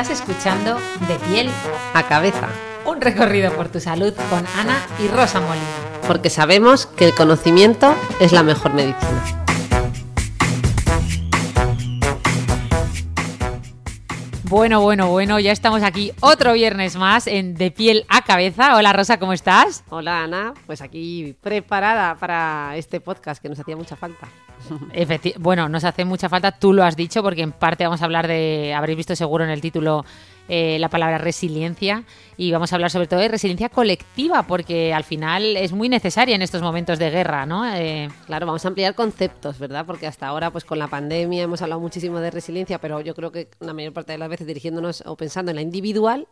Estás escuchando De piel a cabeza. Un recorrido por tu salud con Ana y Rosa Molina. Porque sabemos que el conocimiento es la mejor medicina. Bueno, bueno, bueno, ya estamos aquí otro viernes más en De piel a cabeza. Hola Rosa, ¿cómo estás? Hola Ana, pues aquí preparada para este podcast que nos hacía mucha falta. bueno, nos hace mucha falta, tú lo has dicho, porque en parte vamos a hablar de, habréis visto seguro en el título eh, la palabra resiliencia y vamos a hablar sobre todo de resiliencia colectiva, porque al final es muy necesaria en estos momentos de guerra, ¿no? Eh, claro, vamos a ampliar conceptos, ¿verdad? Porque hasta ahora, pues con la pandemia hemos hablado muchísimo de resiliencia, pero yo creo que la mayor parte de las veces dirigiéndonos o pensando en la individual,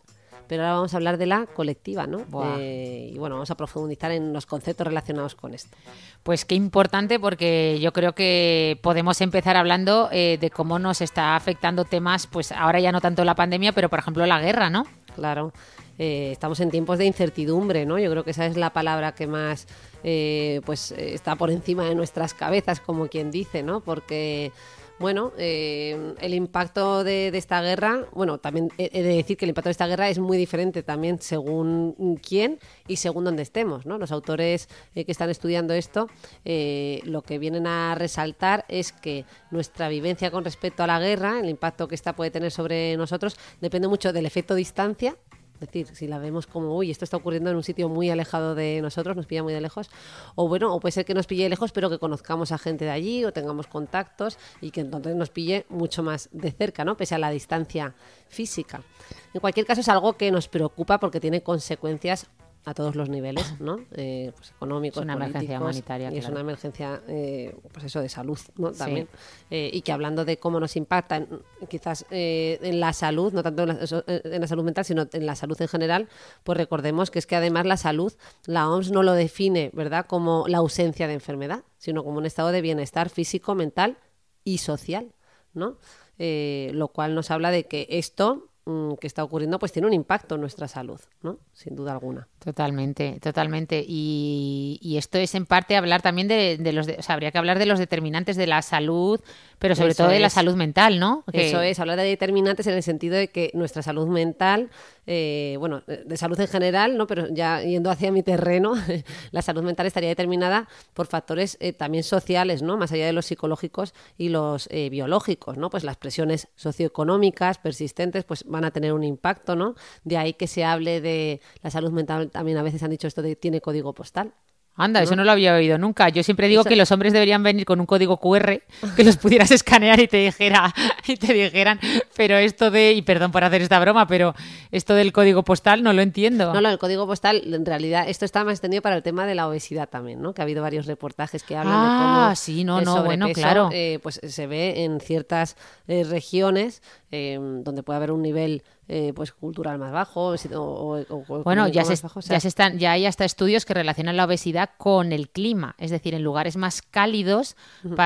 pero ahora vamos a hablar de la colectiva, ¿no? y bueno, vamos a profundizar en los conceptos relacionados con esto. Pues qué importante porque yo creo que podemos empezar hablando eh, de cómo nos está afectando temas, pues ahora ya no tanto la pandemia, pero por ejemplo la guerra, ¿no? Claro. Eh, estamos en tiempos de incertidumbre, ¿no? Yo creo que esa es la palabra que más eh, pues está por encima de nuestras cabezas, como quien dice, ¿no? Porque bueno, eh, el impacto de, esta guerra, bueno, también he de decir que el impacto de esta guerra es muy diferente también según quién y según dónde estemos, Los autores eh, que están estudiando esto eh, lo que vienen a resaltar es que nuestra vivencia con respecto a la guerra, el impacto que esta puede tener sobre nosotros, depende mucho del efecto distancia es decir, si la vemos como, uy, esto está ocurriendo en un sitio muy alejado de nosotros, nos pilla muy de lejos, o bueno, o puede ser que nos pille lejos, pero que conozcamos a gente de allí o tengamos contactos y que entonces nos pille mucho más de cerca, ¿no? Pese a la distancia física. En cualquier caso, es algo que nos preocupa porque tiene consecuencias a todos los niveles, ¿no? Eh, pues económicos, es una emergencia humanitaria. Y es una emergencia, eh, pues de salud, ¿no? También. Eh, y que hablando de cómo nos impacta, quizás en la salud, no tanto en la, en la, salud mental, sino en la salud en general, pues recordemos que es que además la salud, la OMS no lo define, ¿verdad?, como la ausencia de enfermedad, sino como un estado de bienestar físico, mental y social, ¿no? lo cual nos habla de que esto Mm, que está ocurriendo pues tiene un impacto en nuestra salud, ¿no? Sin duda alguna. Totalmente, totalmente. Y, esto es en parte hablar también de, los, habría que hablar de los determinantes de la salud, pero sobre todo de la salud mental, ¿no? Eso es, hablar de determinantes en el sentido de que nuestra salud mental, eh, bueno, de salud en general, ¿no? Pero ya yendo hacia mi terreno, la salud mental estaría determinada por factores eh, también sociales, ¿no? Más allá de los psicológicos y los eh, biológicos, ¿no? Pues las presiones socioeconómicas persistentes, pues van a tener un impacto, ¿no? De ahí que se hable de la salud mental, también a veces han dicho esto de tiene código postal. Anda, eso no lo había oído nunca. Yo siempre digo que los hombres deberían venir con un código QR que los pudieras escanear y te dijera y te dijeran, pero esto de y perdón por hacer esta broma, pero esto del código postal no lo entiendo. No, no, el código postal en realidad esto está más extendido para el tema de la obesidad también, ¿no? Que ha habido varios reportajes que hablan de ah, cómo sí, no, eh, no, bueno, claro. Eh, pues se ve en ciertas eh, regiones donde puede haber un nivel eh, pues cultural más bajo o, bueno ya se, ya están ya hay hasta estudios que relacionan la obesidad con el clima es decir en lugares más cálidos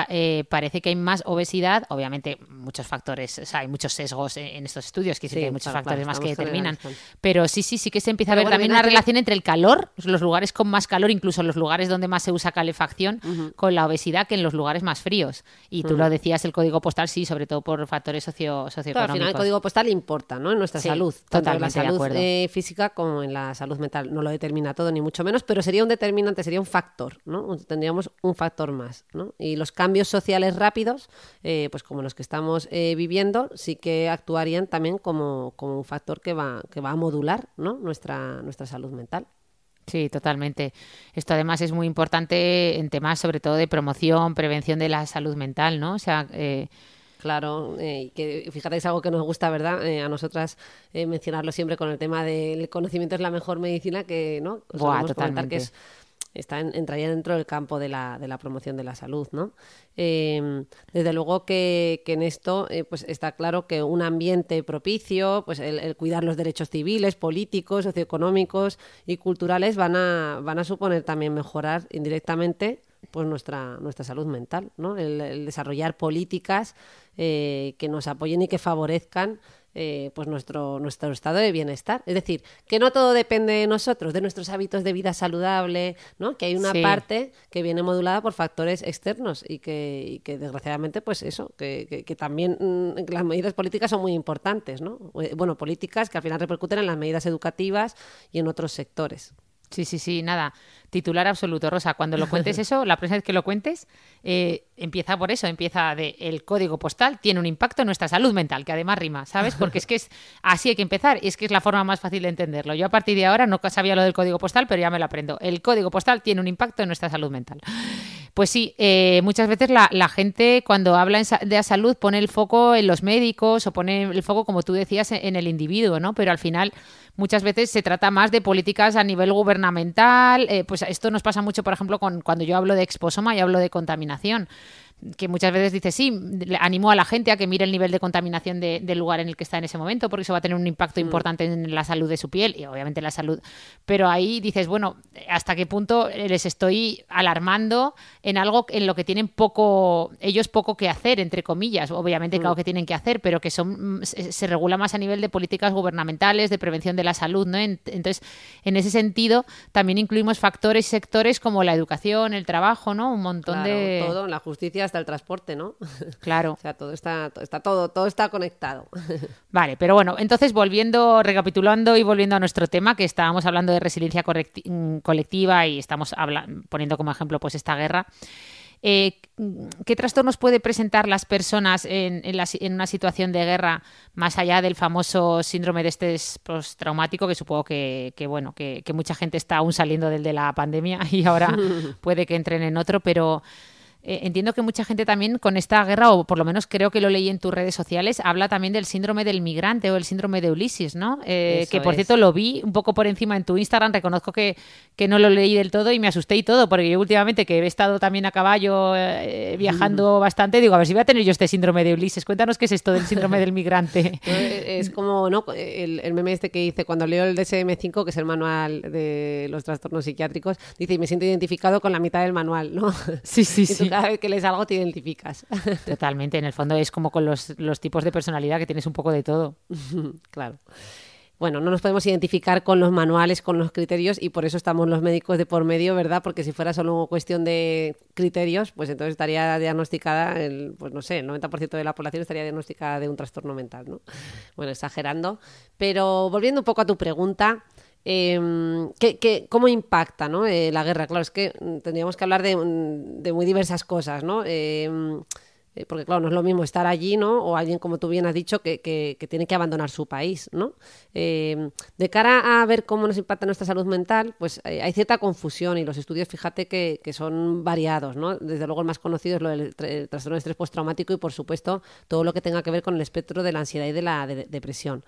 eh, parece que hay más obesidad obviamente muchos factores hay muchos sesgos en, estos estudios que, hay muchos factores más que determinan pero sí sí sí que se empieza a ver también una relación entre el calor los lugares con más calor incluso los lugares donde más se usa calefacción con la obesidad que en los lugares más fríos y tú lo decías el código postal sí sobre todo por factores socio socioeconómicos claro, al final el código postal importa no salud, tanto la salud eh, física como en la salud mental. No lo determina todo, ni mucho menos, pero sería un determinante, sería un factor, ¿no? Tendríamos un factor más, ¿no? Y los cambios sociales rápidos, eh, pues como los que estamos eh, viviendo, sí que actuarían también como, como un factor que va, que va a modular ¿no? nuestra, nuestra salud mental. Sí, totalmente. Esto además es muy importante en temas sobre todo de promoción, prevención de la salud mental, ¿no? O sea, eh, Claro, eh, que fíjate, es algo que nos gusta, ¿verdad? Eh, a nosotras eh, mencionarlo siempre con el tema del conocimiento es la mejor medicina que, ¿no? Os que es, está en, dentro del campo de la, de la promoción de la salud, ¿no? Em, desde luego que, en esto eh, pues está claro que un ambiente propicio, pues el, cuidar los derechos civiles, políticos, socioeconómicos y culturales van a, van a suponer también mejorar indirectamente pues nuestra, nuestra salud mental, ¿no? el desarrollar políticas eh, que nos apoyen y que favorezcan eh, pues nuestro, nuestro estado de bienestar. Es decir, que no todo depende de nosotros, de nuestros hábitos de vida saludable, ¿no? que hay una parte que viene modulada por factores externos y que, que desgraciadamente, pues eso, que, que, también mm, las medidas políticas son muy importantes, ¿no? Eh, bueno, políticas que al final repercuten en las medidas educativas y en otros sectores. Sí, sí, sí, nada titular absoluto, Rosa. Cuando lo cuentes eso, la próxima vez que lo cuentes, eh, empieza por eso, empieza de el código postal tiene un impacto en nuestra salud mental, que además rima, ¿sabes? Porque es que es así hay que empezar y es que es la forma más fácil de entenderlo. Yo a partir de ahora no sabía lo del código postal, pero ya me lo aprendo. El código postal tiene un impacto en nuestra salud mental. Pues sí, eh, muchas veces la, gente cuando habla de la salud pone el foco en los médicos o pone el foco, como tú decías, e-, en, el individuo, ¿no? Pero al final muchas veces se trata más de políticas a nivel gubernamental, eh, pues esto nos pasa mucho, por ejemplo, con, cuando yo hablo de exposoma y hablo de contaminación que muchas veces dice, sí, animó a la gente a que mire el nivel de contaminación de, del lugar en el que está en ese momento, porque eso va a tener un impacto mm. importante en la salud de su piel y obviamente la salud. Pero ahí dices, bueno, ¿hasta qué punto les estoy alarmando en algo en lo que tienen poco, ellos poco que hacer, entre comillas? Obviamente, claro mm. que tienen que hacer, pero que son se, regula más a nivel de políticas gubernamentales, de prevención de la salud, ¿no? entonces, en ese sentido, también incluimos factores y sectores como la educación, el trabajo, ¿no? Un montón claro, de... Todo, la justicia el transporte, ¿no? Claro. o sea, todo está, está, todo, todo está conectado. vale, pero bueno, entonces volviendo, recapitulando y volviendo a nuestro tema, que estábamos hablando de resiliencia mm, colectiva y estamos poniendo como ejemplo pues esta guerra. Eh, ¿Qué trastornos puede presentar las personas en, una situación de guerra, más allá del famoso síndrome de estrés postraumático, que supongo que, bueno, que, que, mucha gente está aún saliendo del de la pandemia y ahora puede que entren en otro, pero eh, entiendo que mucha gente también con esta guerra, o por lo menos creo que lo leí en tus redes sociales, habla también del síndrome del migrante o el síndrome de Ulises, ¿no? Eh, que por cierto lo vi un poco por encima en tu Instagram, reconozco que, que, no lo leí del todo y me asusté y todo, porque yo últimamente que he estado también a caballo eh, viajando bastante, digo, a ver si voy a tener yo este síndrome de Ulises. Cuéntanos qué es esto del síndrome del migrante. Es como, ¿no? El, meme este que dice cuando leo el DSM5, que es el manual de los trastornos psiquiátricos, dice, y me siento identificado con la mitad del manual, ¿no? Sí, sí, sí cada vez que lees algo te identificas. Totalmente, en el fondo es como con los, tipos de personalidad que tienes un poco de todo. claro bueno, no nos podemos identificar con los manuales, con los criterios y por eso estamos los médicos de por medio, ¿verdad? Porque si fuera solo cuestión de criterios, pues entonces estaría diagnosticada, el, pues no sé, el 90% de la población estaría diagnosticada de un trastorno mental, ¿no? Bueno, exagerando. Pero volviendo un poco a tu pregunta, Em, cómo impacta eh, la guerra? Claro, es que tendríamos que hablar de, muy diversas cosas, ¿no? Em, eh, porque, claro, no es lo mismo estar allí, ¿no? O alguien, como tú bien has dicho, que, tiene que abandonar su país, ¿no? Em, de cara a ver cómo nos impacta nuestra salud mental, pues eh, hay cierta confusión y los estudios, fíjate, que, son variados, ¿no? Desde luego el más conocido es lo del trastorno de estrés postraumático y, por supuesto, todo lo que tenga que ver con el espectro de la ansiedad y de la depresión.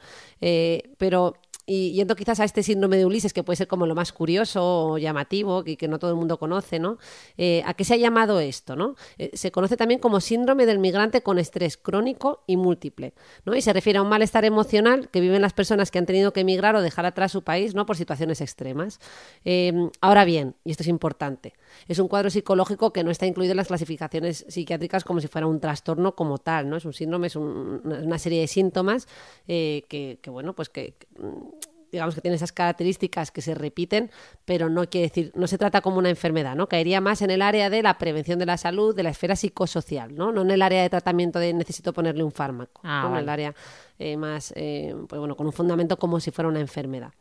pero y yendo quizás a este síndrome de Ulises, que puede ser como lo más curioso o llamativo, que, que no todo el mundo conoce, ¿no? Eh, ¿A qué se ha llamado esto? ¿no? Eh, se conoce también como síndrome del migrante con estrés crónico y múltiple, ¿no? Y se refiere a un malestar emocional que viven las personas que han tenido que emigrar o dejar atrás su país, ¿no? Por situaciones extremas. Em, ahora bien, y esto es importante, es un cuadro psicológico que no está incluido en las clasificaciones psiquiátricas como si fuera un trastorno como tal, ¿no? Es un síndrome, es una serie de síntomas eh, que, bueno, pues que digamos que tiene esas características que se repiten, pero no quiere decir, no se trata como una enfermedad, ¿no? Caería más en el área de la prevención de la salud, de la esfera psicosocial, ¿no? No en el área de tratamiento de necesito ponerle un fármaco, ah, en el área eh, más, eh, pues bueno, con un fundamento como si fuera una enfermedad.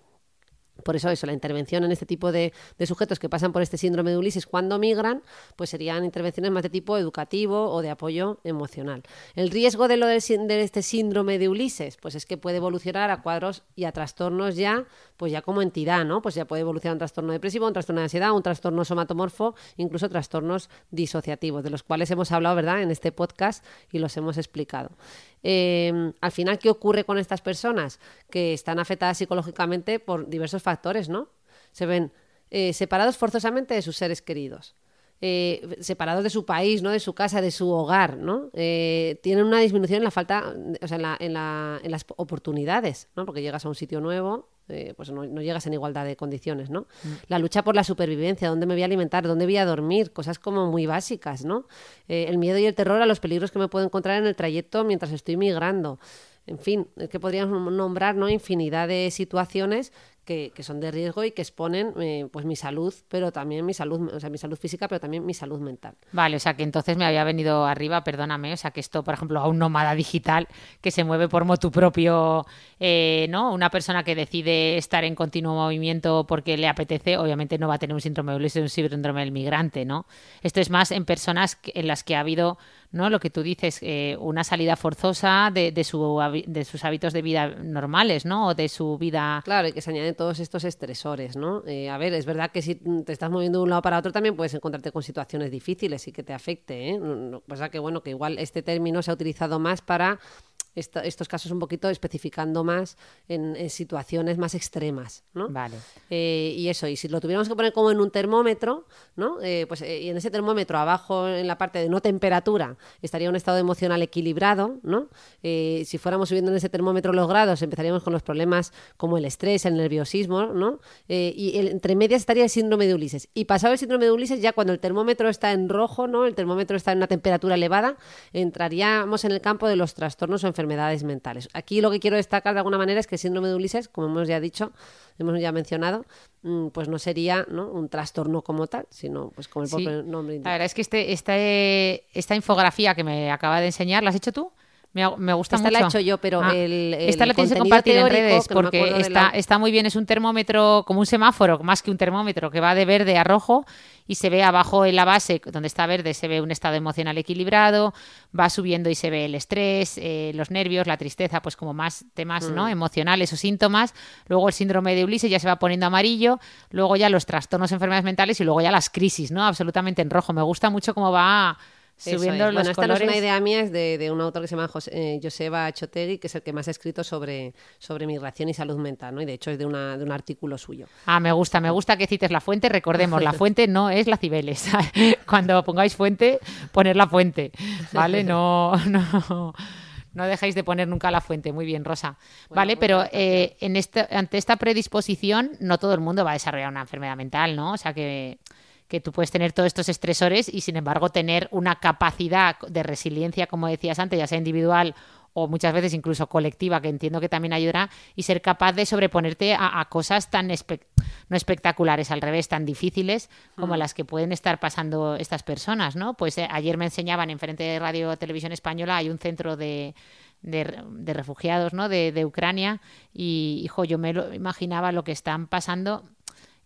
Por eso, eso, la intervención en este tipo de, sujetos que pasan por este síndrome de Ulises cuando migran, pues serían intervenciones más de tipo educativo o de apoyo emocional. El riesgo de, lo de este síndrome de Ulises, pues es que puede evolucionar a cuadros y a trastornos ya, pues ya como entidad, ¿no? Pues ya puede evolucionar un trastorno depresivo, un trastorno de ansiedad, un trastorno somatomorfo, incluso trastornos disociativos, de los cuales hemos hablado, ¿verdad?, en este podcast y los hemos explicado. Em, al final, ¿qué ocurre con estas personas que están afectadas psicológicamente por diversos factores, ¿no? Se ven eh, separados forzosamente de sus seres queridos. Eh, separados de su país, ¿no? de su casa, de su hogar, ¿no? Eh, tienen una disminución en la falta, o en, las oportunidades, ¿no? porque llegas a un sitio nuevo, eh, pues no, llegas en igualdad de condiciones, ¿no? Mm. La lucha por la supervivencia, dónde me voy a alimentar, dónde voy a dormir, cosas como muy básicas, ¿no? el miedo y el terror a los peligros que me puedo encontrar en el trayecto mientras estoy migrando. En fin, es que podríamos nombrar ¿no? infinidad de situaciones que, son de riesgo y que exponen eh, pues mi salud, pero también mi salud, o sea, mi salud física, pero también mi salud mental. Vale, o sea que entonces me había venido arriba, perdóname, o sea que esto, por ejemplo, a un nómada digital que se mueve por motu propio, eh, ¿no? Una persona que decide estar en continuo movimiento porque le apetece, obviamente no va a tener un síndrome de un síndrome del migrante, ¿no? Esto es más en personas en las que ha habido ¿no? Lo que tú dices, eh, una salida forzosa de, sus hábitos de vida normales, ¿no? O de su vida... Claro, y que se añade todos estos estresores, ¿no? Eh, a ver, es verdad que si te estás moviendo de un lado para otro también puedes encontrarte con situaciones difíciles y que te afecte, ¿eh? Pasa que, bueno, que igual este término se ha utilizado más para estos casos un poquito especificando más en, situaciones más extremas, ¿no? Vale. Eh, y eso, y si lo tuviéramos que poner como en un termómetro, ¿no? Eh, pues eh, y en ese termómetro, abajo en la parte de no temperatura, estaría un estado emocional equilibrado, ¿no? si fuéramos subiendo en ese termómetro los grados, empezaríamos con los problemas como el estrés, el nerviosismo, ¿no? y el, entre medias estaría el síndrome de Ulises. Y pasado el síndrome de Ulises, ya cuando el termómetro está en rojo, ¿no? El termómetro está en una temperatura elevada, entraríamos en el campo de los trastornos o enfermedades enfermedades mentales. Aquí lo que quiero destacar de alguna manera es que síndrome de Ulises, como hemos ya dicho, hemos ya mencionado, mm, pues no sería un trastorno como tal, sino pues como el propio nombre. Indica. La verdad es que este, esta, esta infografía que me acaba de enseñar, ¿la has hecho tú? Me, gusta esta mucho. Esta la he hecho yo, pero ah, el, Esta la tienes que compartir en redes porque está, está muy bien. Es un termómetro, como un semáforo, más que un termómetro, que va de verde a rojo y se ve abajo en la base, donde está verde, se ve un estado emocional equilibrado, va subiendo y se ve el estrés, eh, los nervios, la tristeza, pues como más temas ¿no? Mm. emocionales o síntomas. Luego el síndrome de Ulises ya se va poniendo amarillo, luego ya los trastornos, enfermedades mentales y luego ya las crisis, ¿no? Absolutamente en rojo. Me gusta mucho cómo va subiendo bueno, esta no es una idea mía, es de, un autor que se llama José, eh, Joseba Chotegui, que es el que más ha escrito sobre, sobre migración y salud mental, ¿no? Y de hecho es de, una, un artículo suyo. Ah, me gusta, me gusta que cites la fuente. Recordemos, la fuente no es la Cibeles. Cuando pongáis fuente, poner la fuente, ¿vale? No, no no de poner nunca la fuente. Muy bien, Rosa. vale, pero eh, en ante esta predisposición no todo el mundo va a desarrollar una enfermedad mental, ¿no? O sea que que tú puedes tener todos estos estresores y sin embargo tener una capacidad de resiliencia, como decías antes, ya sea individual o muchas veces incluso colectiva, que entiendo que también ayudará, y ser capaz de sobreponerte a, cosas tan no espectaculares, al revés, tan difíciles como mm. las que pueden estar pasando estas personas, ¿no? Pues eh, ayer me enseñaban en frente de Radio Televisión Española, hay un centro de, refugiados, De, de Ucrania, y, hijo, yo me lo imaginaba lo que están pasando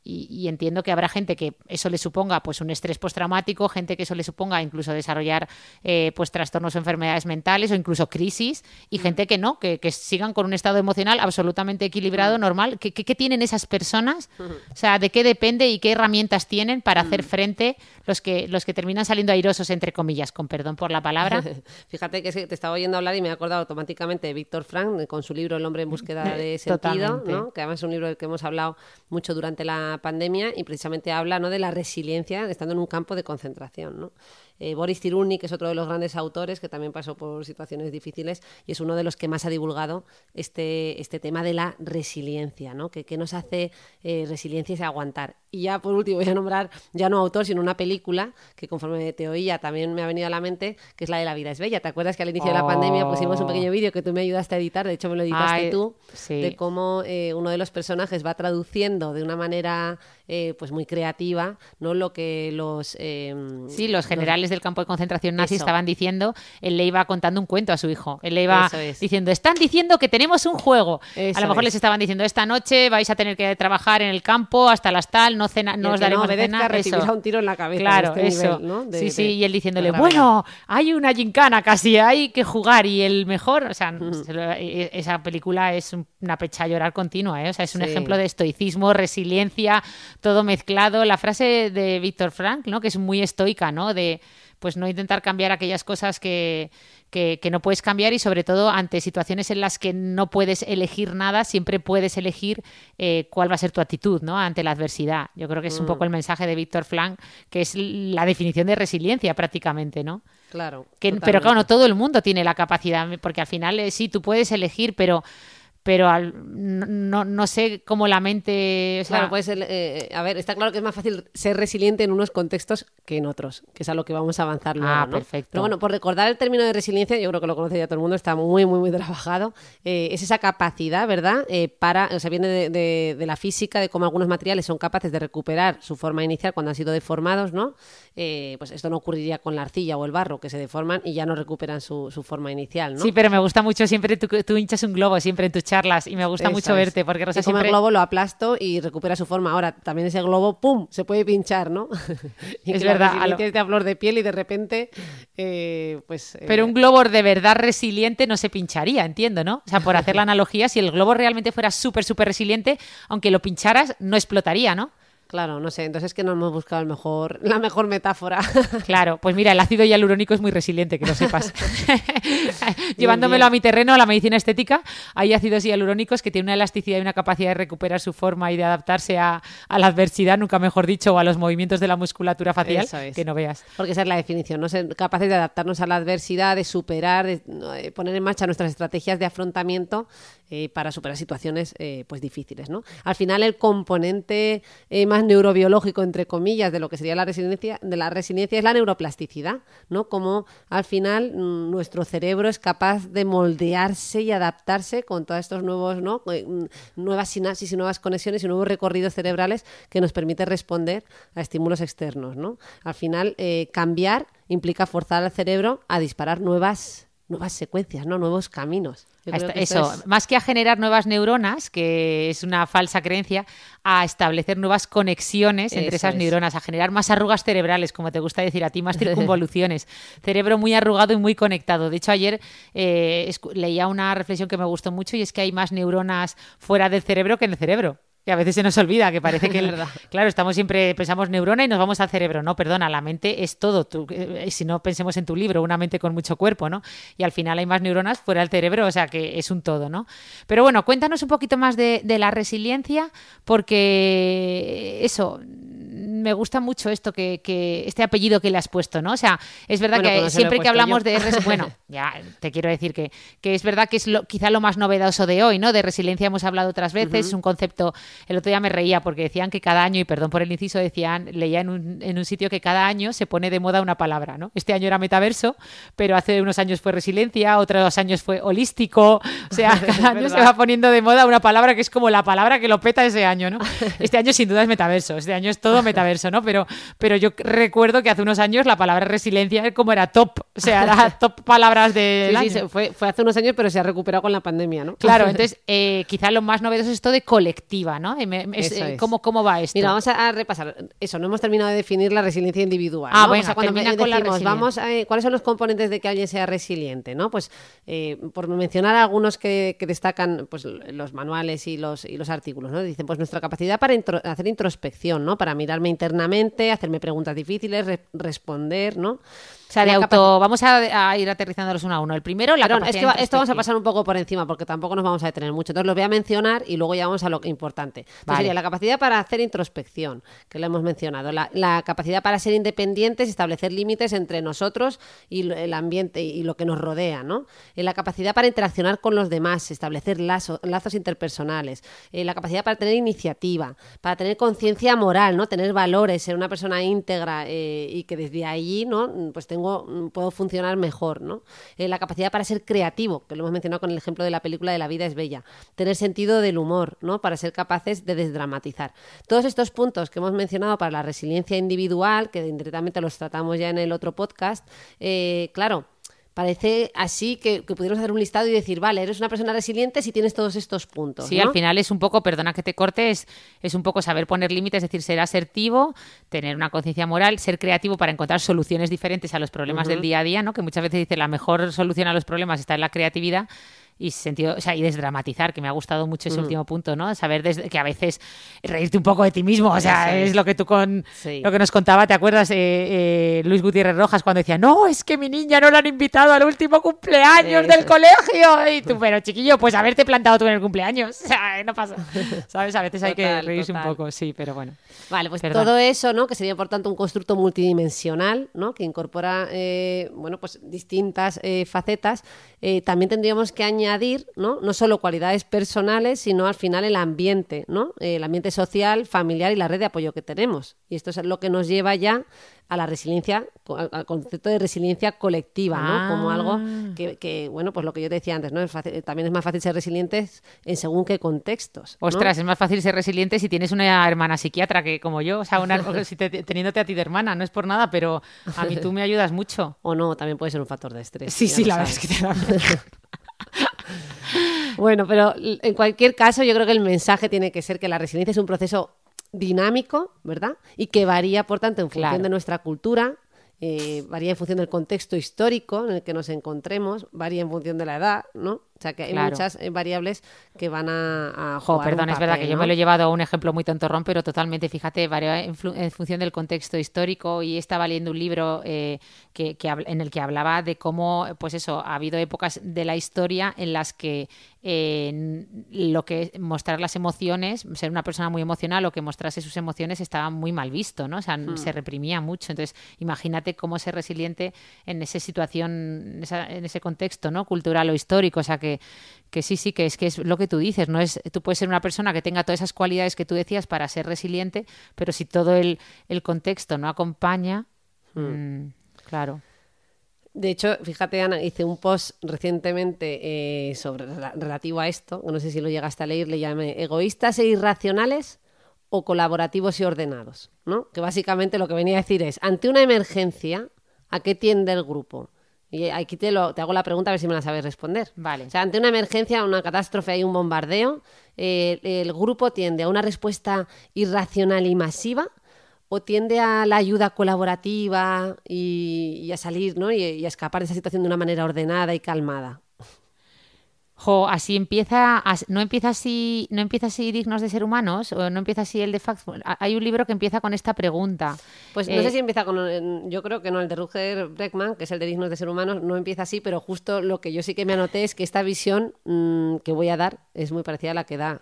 y, entiendo que habrá gente que eso le suponga pues un estrés postraumático, gente que eso le suponga incluso desarrollar eh, pues trastornos o enfermedades mentales o incluso crisis y mm. gente que no, que, que, sigan con un estado emocional absolutamente equilibrado, mm. normal. ¿Qué, tienen esas personas? O sea, ¿de qué depende y qué herramientas tienen para hacer mm. frente los que, los que terminan saliendo airosos, entre comillas, con perdón por la palabra? Fíjate que, te estaba oyendo hablar y me he acordado automáticamente de Víctor Frank con su libro El hombre en búsqueda de sentido, que además es un libro del que hemos hablado mucho durante la pandemia y precisamente habla ¿no? de la resiliencia estando en un campo de concentración. ¿no? Eh, Boris Cyrulnik, que es otro de los grandes autores, que también pasó por situaciones difíciles y es uno de los que más ha divulgado este, este tema de la resiliencia, ¿no? que, qué nos hace eh, resiliencia y aguantar. Y ya por último voy a nombrar ya no autor, sino una película que conforme te oía también me ha venido a la mente, que es la de La vida es bella. ¿Te acuerdas que al inicio de la pandemia oh. pusimos un pequeño vídeo que tú me ayudaste a editar, de hecho me lo editaste tú, de cómo eh, uno de los personajes va traduciendo de una manera eh, pues muy creativa, ¿no? Lo que los... Em, sí, los generales del campo de concentración nazi estaban diciendo, él le iba contando un cuento a su hijo, él le iba diciendo, están diciendo que tenemos un juego. a lo mejor les estaban diciendo, esta noche vais a tener que trabajar en el campo hasta las tal, no, cena, no os daremos no cena. eso, un tiro en la cabeza. Claro, este eso. sí, sí, y él diciéndole, bueno, hay una gincana casi, hay que jugar y el mejor, o sea, e, e, esa película es una pecha a llorar continua, ¿eh? o sea, es un ejemplo de estoicismo, resiliencia, todo mezclado. La frase de Víctor Frank, ¿no? Que es muy estoica, ¿no? De pues no intentar cambiar aquellas cosas que, que, no puedes cambiar y sobre todo ante situaciones en las que no puedes elegir nada, siempre puedes elegir eh, cuál va a ser tu actitud ¿no? ante la adversidad. Yo creo que es un mm. poco el mensaje de Víctor Frank, que es la definición de resiliencia prácticamente, ¿no? Claro. pero claro, no todo el mundo tiene la capacidad, porque al final eh, sí, tú puedes elegir, pero pero al, no, no, sé cómo la mente... puede ser... Eh, a ver, está claro que es más fácil ser resiliente en unos contextos que en otros, que es a lo que vamos a avanzar luego, Ah, perfecto. Pero bueno, por recordar el término de resiliencia, yo creo que lo conoce ya todo el mundo, está muy, muy, muy trabajado. Eh, es esa capacidad, ¿verdad? Eh, para... O sea, viene de, la física, de cómo algunos materiales son capaces de recuperar su forma inicial cuando han sido deformados, ¿no? pues esto no ocurriría con la arcilla o el barro, que se deforman y ya no recuperan su, forma inicial, ¿no? Sí, pero me gusta mucho siempre, tú, hinchas un globo siempre en tu chat y me gusta mucho verte porque Rosa y el globo lo aplasto y recupera su forma. Ahora, también ese globo, ¡pum!, se puede pinchar, ¿no? es verdad, verdad. al de flor de piel y de repente, eh, pues... Eh, Pero un globo de verdad resiliente no se pincharía, entiendo, ¿no? O sea, por hacer la analogía, si el globo realmente fuera súper, súper resiliente, aunque lo pincharas, no explotaría, ¿no? Claro, no sé, entonces es que no hemos buscado el mejor, la mejor metáfora. Claro, pues mira, el ácido hialurónico es muy resiliente, que lo sepas. Llevándomelo a mi terreno, a la medicina estética, hay ácidos hialurónicos que tienen una elasticidad y una capacidad de recuperar su forma y de adaptarse a, la adversidad, nunca mejor dicho, o a los movimientos de la musculatura facial, que no veas. Porque esa es la definición, no ser capaces de adaptarnos a la adversidad, de superar, de, poner en marcha nuestras estrategias de afrontamiento eh, para superar situaciones eh, pues difíciles. Al final, el componente eh, más neurobiológico, entre comillas, de lo que sería la resiliencia, de la resiliencia es la neuroplasticidad, ¿no? Como al final mm, nuestro cerebro es capaz de moldearse y adaptarse con todos estos nuevos, ¿no? Eh, mm, nuevas sinapsis y nuevas conexiones y nuevos recorridos cerebrales que nos permite responder a estímulos externos, ¿no? Al final, eh, cambiar implica forzar al cerebro a disparar nuevas, nuevas secuencias, ¿no? Nuevos caminos eso, más que a generar nuevas neuronas, que es una falsa creencia, a establecer nuevas conexiones entre esas neuronas, a generar más arrugas cerebrales, como te gusta decir a ti, más circunvoluciones. Cerebro muy arrugado y muy conectado. De hecho, ayer eh, leía una reflexión que me gustó mucho y es que hay más neuronas fuera del cerebro que en el cerebro que a veces se nos olvida, que parece que, claro, estamos siempre, pensamos neurona y nos vamos al cerebro. No, perdona, la mente es todo. Tú, eh, si no pensemos en tu libro, una mente con mucho cuerpo, ¿no? Y al final hay más neuronas fuera del cerebro, o sea que es un todo, ¿no? Pero bueno, cuéntanos un poquito más de la resiliencia, porque eso, me gusta mucho esto que, este apellido que le has puesto, ¿no? O sea, es verdad que siempre que hablamos de bueno, ya te quiero decir que, que es verdad que es lo, quizá lo más novedoso de hoy, ¿no? De resiliencia hemos hablado otras veces, es un concepto, el otro día me reía porque decían que cada año, y perdón por el inciso, decían, leía en un, en un sitio que cada año se pone de moda una palabra, ¿no? Este año era metaverso, pero hace unos años fue resiliencia, otros dos años fue holístico, o sea, cada año se va poniendo de moda una palabra que es como la palabra que lo peta ese año, ¿no? Este año sin duda es metaverso, este año es todo metaverso, ¿no? Pero, pero yo recuerdo que hace unos años la palabra resiliencia como era top, o sea, top palabras de... Sí, sí, fue, hace unos años, pero se ha recuperado con la pandemia, ¿no? Claro, entonces eh, quizás lo más novedoso es esto de colectiva, ¿no? Eh, es. Eh, ¿cómo, va esto? Mira, vamos a, repasar. Eso, no hemos terminado de definir la resiliencia individual. Ah, ¿no? bueno, cuando vamos a, ¿cuáles son los componentes de que alguien sea resiliente? ¿no? Pues por mencionar algunos que, destacan pues, los manuales y los, y los artículos, ¿no? Dicen, pues nuestra capacidad para hacer introspección, ¿no? Para mirar internamente, hacerme preguntas difíciles, responder, ¿no? auto. Vamos a, ir aterrizándolos uno a uno. El primero, la es que esto vamos a pasar un poco por encima porque tampoco nos vamos a detener mucho. Entonces, lo voy a mencionar y luego ya vamos a lo importante. sería la capacidad para hacer introspección, que lo hemos mencionado. La, capacidad para ser independientes, establecer límites entre nosotros y el ambiente y lo que nos rodea, ¿no? Eh, la capacidad para interaccionar con los demás, establecer lazos interpersonales. Eh, la capacidad para tener iniciativa, para tener conciencia moral, ¿no? Tener valores, ser una persona íntegra eh, y que desde allí, ¿no? Pues Mm, puedo funcionar mejor, ¿no? Eh, la capacidad para ser creativo, que lo hemos mencionado con el ejemplo de la película de La vida es bella, tener sentido del humor, ¿no? Para ser capaces de desdramatizar. Todos estos puntos que hemos mencionado para la resiliencia individual, que indirectamente los tratamos ya en el otro podcast, eh, claro, Parece así que, que pudiéramos hacer un listado y decir, vale, eres una persona resiliente si tienes todos estos puntos. Sí, al final es un poco, perdona que te corte, es, un poco saber poner límites, es decir, ser asertivo, tener una conciencia moral, ser creativo para encontrar soluciones diferentes a los problemas del día a día, ¿no? Que muchas veces dice la mejor solución a los problemas está en la creatividad y sentido, o sea, y desdramatizar, que me ha gustado mucho ese mm. último punto, ¿no? Saber desde, que a veces reírte un poco de ti mismo, o sea, es lo que tú con lo que nos contaba, ¿te acuerdas eh, eh, Luis Gutiérrez Rojas cuando decía, "No, es que mi niña no la han invitado al último cumpleaños del colegio." Y tú, pero chiquillo, pues haberte plantado tú en el cumpleaños, o sea, no pasa. ¿Sabes? A veces hay que reírse un poco, sí, pero bueno. Vale, pues todo eso, ¿no? Que sería por tanto un constructo multidimensional, ¿no? Que incorpora eh, bueno, pues distintas facetas, también tendríamos que añadir añadir, ¿no? No solo cualidades personales, sino al final el ambiente, ¿no? Eh, el ambiente social, familiar y la red de apoyo que tenemos. Y esto es lo que nos lleva ya a la resiliencia, al concepto de resiliencia colectiva, Como ah. algo que, bueno, pues lo que yo te decía antes, ¿no? Eh, también es más fácil ser resilientes en según qué contextos. Ostras, es más fácil ser resiliente si tienes una hermana psiquiatra que como yo, o sea, si teniéndote a ti de hermana, no es por nada, pero a mí tú me ayudas mucho. O no, también puede ser un factor de estrés. Sí, sí, la verdad es que te bueno, pero en cualquier caso, yo creo que el mensaje tiene que ser que la resiliencia es un proceso dinámico, ¿verdad? Y que varía, por tanto, en función de nuestra cultura, eh, varía en función del contexto histórico en el que nos encontremos, varía en función de la edad, ¿no? O sea, que hay muchas eh, variables que van a, jugar Perdón, es verdad que yo me lo he llevado a un ejemplo muy tontorrón, pero totalmente, fíjate, varía en, función del contexto histórico y estaba leyendo un libro eh, que, en el que hablaba de cómo, pues eso, ha habido épocas de la historia en las que eh, lo que mostrar las emociones, ser una persona muy emocional o que mostrase sus emociones estaba muy mal visto, ¿no? O sea, hmm. se reprimía mucho. Entonces, imagínate cómo ser resiliente en esa situación, en, en ese contexto, ¿no? Cultural o histórico, o sea, que que, sí, sí, que es que es lo que tú dices, no es tú puedes ser una persona que tenga todas esas cualidades que tú decías para ser resiliente, pero si todo el, contexto no acompaña, hmm. mm, claro. De hecho, fíjate, Ana, hice un post recientemente eh, sobre relativo a esto, no sé si lo llegaste a leer, le llamé egoístas e irracionales o colaborativos y ordenados, ¿no? Que básicamente lo que venía a decir es, ante una emergencia, ¿a qué tiende el grupo? Y aquí te, lo, te hago la pregunta a ver si me la sabes responder. Vale. O sea, ante una emergencia, una catástrofe, hay un bombardeo, eh, ¿el grupo tiende a una respuesta irracional y masiva o tiende a la ayuda colaborativa y, a salir ¿no? y, y a escapar de esa situación de una manera ordenada y calmada? Jo, así empieza, no empieza así, no empieza así dignos de ser humanos, o no empieza así el de facto. Hay un libro que empieza con esta pregunta. Pues no sé eh, si empieza con, yo creo que no, el de Roger Breckman, que es el de dignos de ser humanos, no empieza así, pero justo lo que yo sí que me anoté es que esta visión mm, que voy a dar es muy parecida a la que da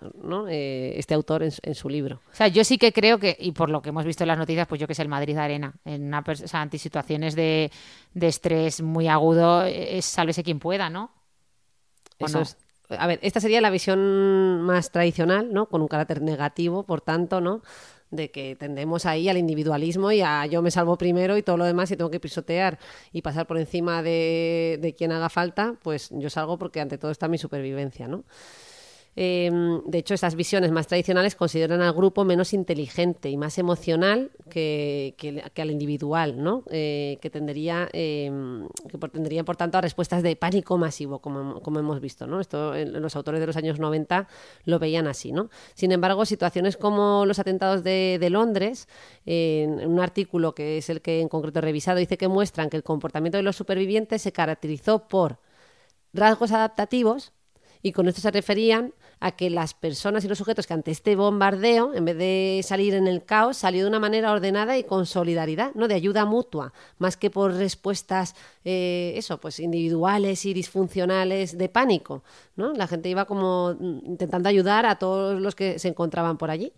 eh, este autor en, su libro. O sea, yo sí que creo que, y por lo que hemos visto en las noticias, pues yo que sé el Madrid de Arena, en una, ante situaciones de, estrés muy agudo, eh, es sálvese quien pueda, ¿no? a ver, esta sería la visión más tradicional, ¿no? Con un carácter negativo, por tanto, ¿no? de que tendemos ahí al individualismo y a yo me salvo primero y todo lo demás, y tengo que pisotear y pasar por encima de, de quien haga falta, pues yo salgo porque ante todo está mi supervivencia, ¿no? Em, de hecho, esas visiones más tradicionales consideran al grupo menos inteligente y más emocional que, que, al individual, ¿no? Eh, que, tendería, em, que tendría, por tanto, a respuestas de pánico masivo, como, hemos visto. ¿no? Esto los autores de los años 90 lo veían así. ¿no? Sin embargo, situaciones como los atentados de, de Londres, en un artículo que es el que en concreto he revisado, dice que muestran que el comportamiento de los supervivientes se caracterizó por rasgos adaptativos, y con esto se referían a que las personas y los sujetos que ante este bombardeo, en vez de salir en el caos, salió de una manera ordenada y con solidaridad, ¿no? de ayuda mutua, más que por respuestas eh, eso, pues individuales y disfuncionales de pánico. ¿no? La gente iba como mm, intentando ayudar a todos los que se encontraban por allí.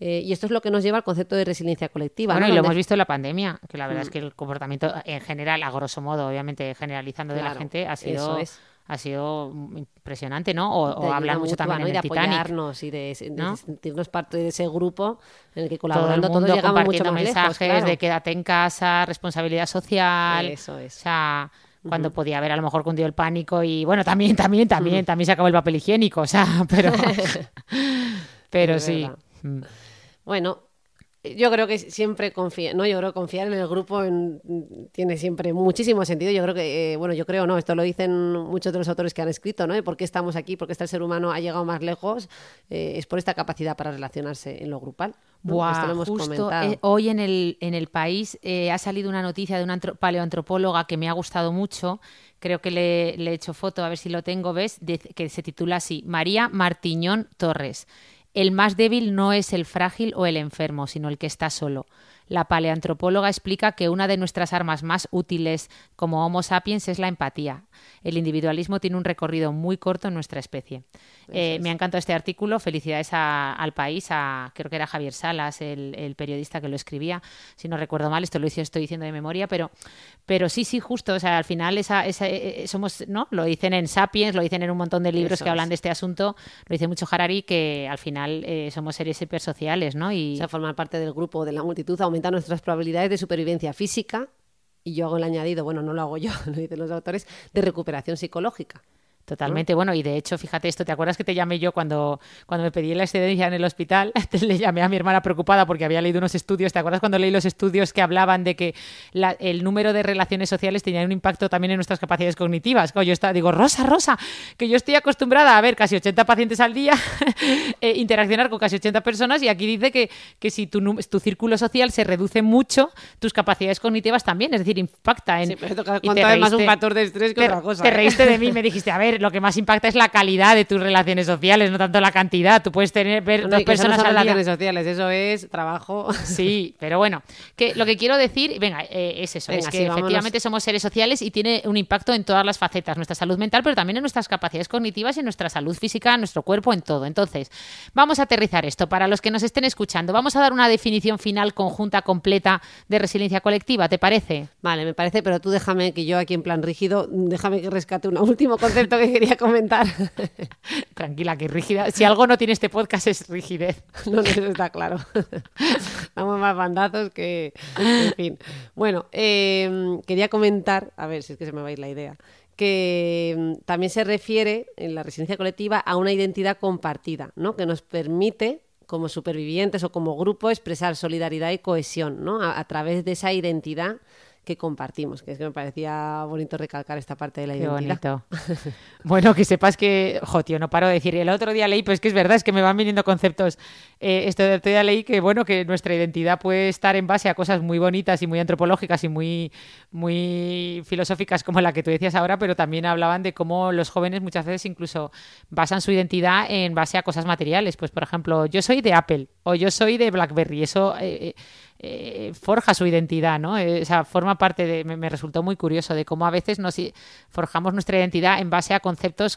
Eh, y esto es lo que nos lleva al concepto de resiliencia colectiva. Bueno, y lo hemos visto en la pandemia, que la verdad es mm. que el comportamiento en general, a grosso modo, obviamente generalizando de la gente, ha sido ha sido impresionante, ¿no? O, hablar mucho también de apoyarnos y de, sentirnos parte de ese grupo en el que colaborando todo el mundo mensajes de quédate en casa, responsabilidad social, eso es. O sea, cuando podía haber a lo mejor cundido el pánico y bueno, también, también, también, también se acabó el papel higiénico, o sea, pero, pero sí. Mm. Bueno, yo creo que siempre confía, ¿no? Yo creo confiar en el grupo tiene siempre muchísimo sentido. Yo creo que, eh, bueno, yo creo, ¿no? Esto lo dicen muchos de los autores que han escrito, ¿no? ¿Por qué estamos aquí? ¿Por qué este ser humano ha llegado más lejos? Eh, es por esta capacidad para relacionarse en lo grupal. Pues eh, hoy en el, país ha salido una noticia de una paleoantropóloga que me ha gustado mucho. Creo que le, he hecho foto, a ver si lo tengo, ¿ves? que se titula así, María Martiñón Torres. El más débil no es el frágil o el enfermo, sino el que está solo. La paleantropóloga explica que una de nuestras armas más útiles como Homo sapiens es la empatía. El individualismo tiene un recorrido muy corto en nuestra especie. Eh, me ha este artículo. Felicidades al país, creo que era Javier Salas, el, periodista que lo escribía. Si no recuerdo mal, esto lo hice, estoy diciendo de memoria, pero, pero sí, sí, justo. O sea, al final eh, eh, somos, ¿no? Lo dicen en Sapiens, lo dicen en un montón de libros que hablan de este asunto. Lo dice mucho Harari, que al final somos seres hipersociales, ¿no? Y... formar parte del grupo, de la multitud, nuestras probabilidades de supervivencia física, y yo hago el añadido, bueno, no lo hago yo, lo dicen los autores, de recuperación psicológica. Totalmente, bueno, y de hecho, fíjate esto, ¿te acuerdas que te llamé yo cuando, cuando me pedí la excedencia en el hospital? Le llamé a mi hermana preocupada porque había leído unos estudios, ¿te acuerdas cuando leí los estudios que hablaban de que el número de relaciones sociales tenía un impacto también en nuestras capacidades cognitivas? Yo estaba, digo, Rosa, Rosa, que yo estoy acostumbrada a ver casi 80 pacientes al día, eh, interaccionar con casi 80 personas y aquí dice que, si tu, tu, círculo social se reduce mucho, tus capacidades cognitivas también, es decir, impacta en... más un factor de estrés Te ¿eh? reíste de mí, me dijiste, a ver, lo que más impacta es la calidad de tus relaciones sociales, no tanto la cantidad. Tú puedes tener dos personas en relaciones sociales, eso es trabajo. Sí, pero bueno, que lo que quiero decir, venga, eh, es eso, es que efectivamente somos seres sociales y tiene un impacto en todas las facetas, nuestra salud mental, pero también en nuestras capacidades cognitivas y en nuestra salud física, en nuestro cuerpo, en todo. Entonces, vamos a aterrizar esto para los que nos estén escuchando. Vamos a dar una definición final conjunta completa de resiliencia colectiva, ¿te parece? Vale, me parece, pero tú déjame que yo aquí en plan rígido, déjame que rescate un último concepto quería comentar. Tranquila, que rígida. Si algo no tiene este podcast es rigidez. No, no está claro. Vamos más bandazos que. En fin. Bueno, em, quería comentar, a ver si es que se me va a ir la idea, que em, también se refiere en la residencia colectiva a una identidad compartida, ¿no? Que nos permite como supervivientes o como grupo expresar solidaridad y cohesión, ¿no? a través de esa identidad que compartimos, que es que me parecía bonito recalcar esta parte de la Qué Bonito. bueno, que sepas que, jo, tío, no paro de decir, el otro día leí, pues que es verdad, es que me van viniendo conceptos. Eh, esto del otro día leí que, bueno, que nuestra identidad puede estar en base a cosas muy bonitas y muy antropológicas y muy, muy filosóficas como la que tú decías ahora, pero también hablaban de cómo los jóvenes muchas veces incluso basan su identidad en base a cosas materiales. Pues, por ejemplo, yo soy de Apple o yo soy de BlackBerry. Eso... Eh, eh, eh, forja su identidad, ¿no? Eh, o sea, forma parte de. Me, resultó muy curioso de cómo a veces nos forjamos nuestra identidad en base a conceptos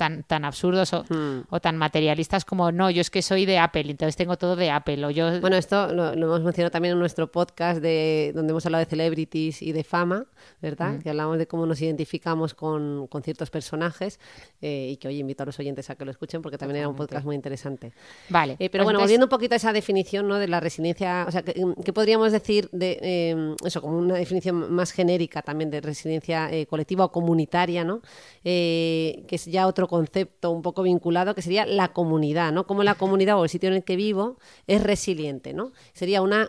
tan, tan absurdos hmm. o, tan materialistas como, no, yo es que soy de Apple, entonces tengo todo de Apple. O yo... Bueno, esto lo, hemos mencionado también en nuestro podcast de, donde hemos hablado de celebrities y de fama, ¿verdad? Hmm. Que hablamos de cómo nos identificamos con, ciertos personajes eh, y que hoy invito a los oyentes a que lo escuchen porque también era un podcast muy interesante. Vale. Eh, pero bueno, volviendo un poquito a esa definición ¿no? de la residencia, o sea, ¿qué, podríamos decir de eh, eso, como una definición más genérica también de residencia colectiva o comunitaria, ¿no? que es ya otro concepto un poco vinculado que sería la comunidad, ¿no? como la comunidad o el sitio en el que vivo es resiliente, ¿no? Sería una,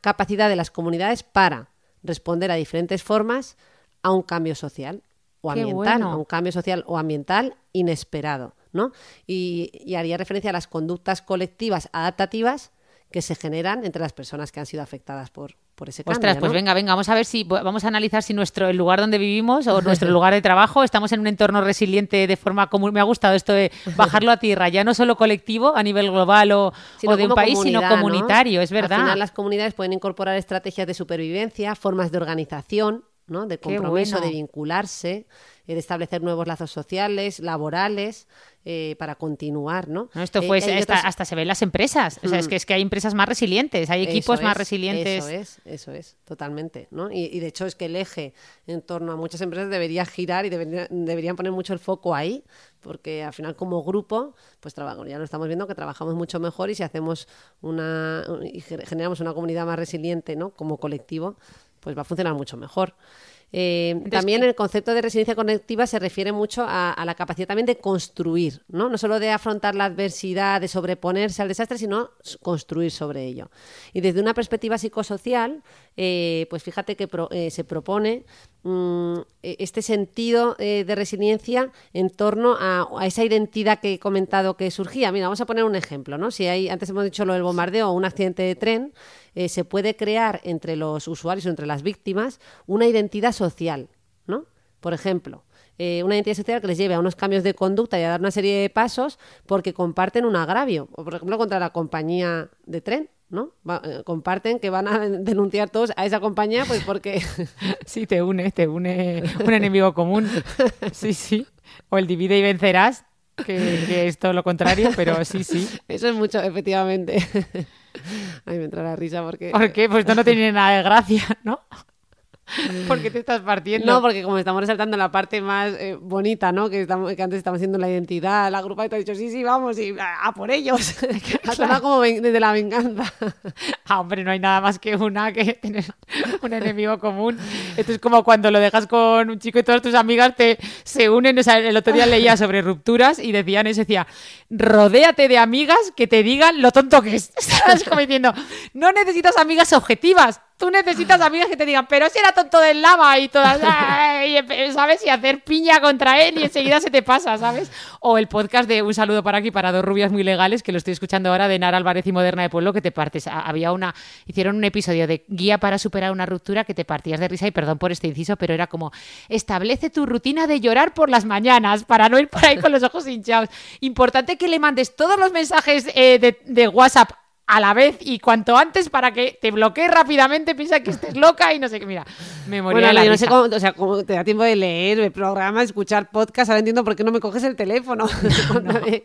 capacidad de las comunidades para responder a diferentes formas a un cambio social o ambiental, a un cambio social o ambiental inesperado, ¿no? y haría referencia a las conductas colectivas adaptativas que se generan entre las personas que han sido afectadas por, por ese cambio. Ostras, pues venga, venga, vamos a ver si vamos a analizar si nuestro el lugar donde vivimos o nuestro lugar de trabajo estamos en un entorno resiliente de forma común. Me ha gustado esto de bajarlo a tierra, ya no solo colectivo a nivel global o, de un país, sino comunitario, es verdad. Al final las comunidades pueden incorporar estrategias de supervivencia, formas de organización, ¿no? de compromiso, de vincularse, eh, de establecer nuevos lazos sociales, laborales, eh, para continuar, ¿no? esto fue, eh, hasta, se ven las empresas, o sea, es, mm. que, es que hay empresas más resilientes, hay equipos más resilientes. Eso es, eso es, totalmente, ¿no? Y, de hecho es que el eje en torno a muchas empresas debería girar y deberían poner mucho el foco ahí, porque al final como grupo, pues ya lo estamos viendo que trabajamos mucho mejor y si hacemos una, y generamos una comunidad más resiliente, ¿no? Como colectivo, pues va a funcionar mucho mejor. Eh, también eh, el concepto de resiliencia conectiva se refiere mucho a, la capacidad también de construir, ¿no? No solo de afrontar la adversidad, de sobreponerse al desastre, sino construir sobre ello. Y desde una perspectiva psicosocial, eh, pues fíjate que eh, se propone Mm, e, este sentido eh, de resiliencia en torno a, esa identidad que he comentado que surgía. Mira, vamos a poner un ejemplo, ¿no? Si hay, antes hemos dicho lo del bombardeo o un accidente de tren, eh, se puede crear entre los usuarios o entre las víctimas una identidad social, ¿no? Por ejemplo, eh, una identidad social que les lleve a unos cambios de conducta y a dar una serie de pasos porque comparten un agravio, o por ejemplo contra la compañía de tren. ¿no? Eh, comparten que van a denunciar todos a esa compañía, pues porque. Sí, te une, te une un enemigo común. Sí, sí. O el divide y vencerás, que, es todo lo contrario, pero sí, sí. Eso es mucho, efectivamente. mí me entra la risa porque. Porque, Pues esto no tiene nada de gracia, ¿no? porque te estás partiendo. No, porque como estamos resaltando la parte más eh, bonita, ¿no? Que, estamos, que antes estamos haciendo la identidad, la grupa te ha dicho, sí, sí, vamos, y ah, a, por ellos. claro. como desde la venganza. ah, hombre, no hay nada más que una que tener un enemigo común. Esto es como cuando lo dejas con un chico y todas tus amigas te se unen. O sea, el otro día leía sobre rupturas y decían eso, decía, rodéate de amigas que te digan lo tonto que es. Estás como diciendo, no necesitas amigas objetivas, Tú necesitas amigas que te digan, pero si era tonto del lava y todas, y, eh, ¿sabes? Y hacer piña contra él y enseguida se te pasa, ¿sabes? O el podcast de Un saludo para aquí, para dos rubias muy legales, que lo estoy escuchando ahora de Nara Álvarez y Moderna de Pueblo, que te partes. Había una, hicieron un episodio de guía para superar una ruptura que te partías de risa y perdón por este inciso, pero era como, establece tu rutina de llorar por las mañanas para no ir por ahí con los ojos hinchados. Importante que le mandes todos los mensajes eh, de WhatsApp a la vez y cuanto antes para que te bloquee rápidamente, piensa que estés loca y no sé qué. Mira, me moría la no sé cómo, o sea, te da tiempo de leer el programa, escuchar podcast, ahora entiendo por qué no me coges el teléfono.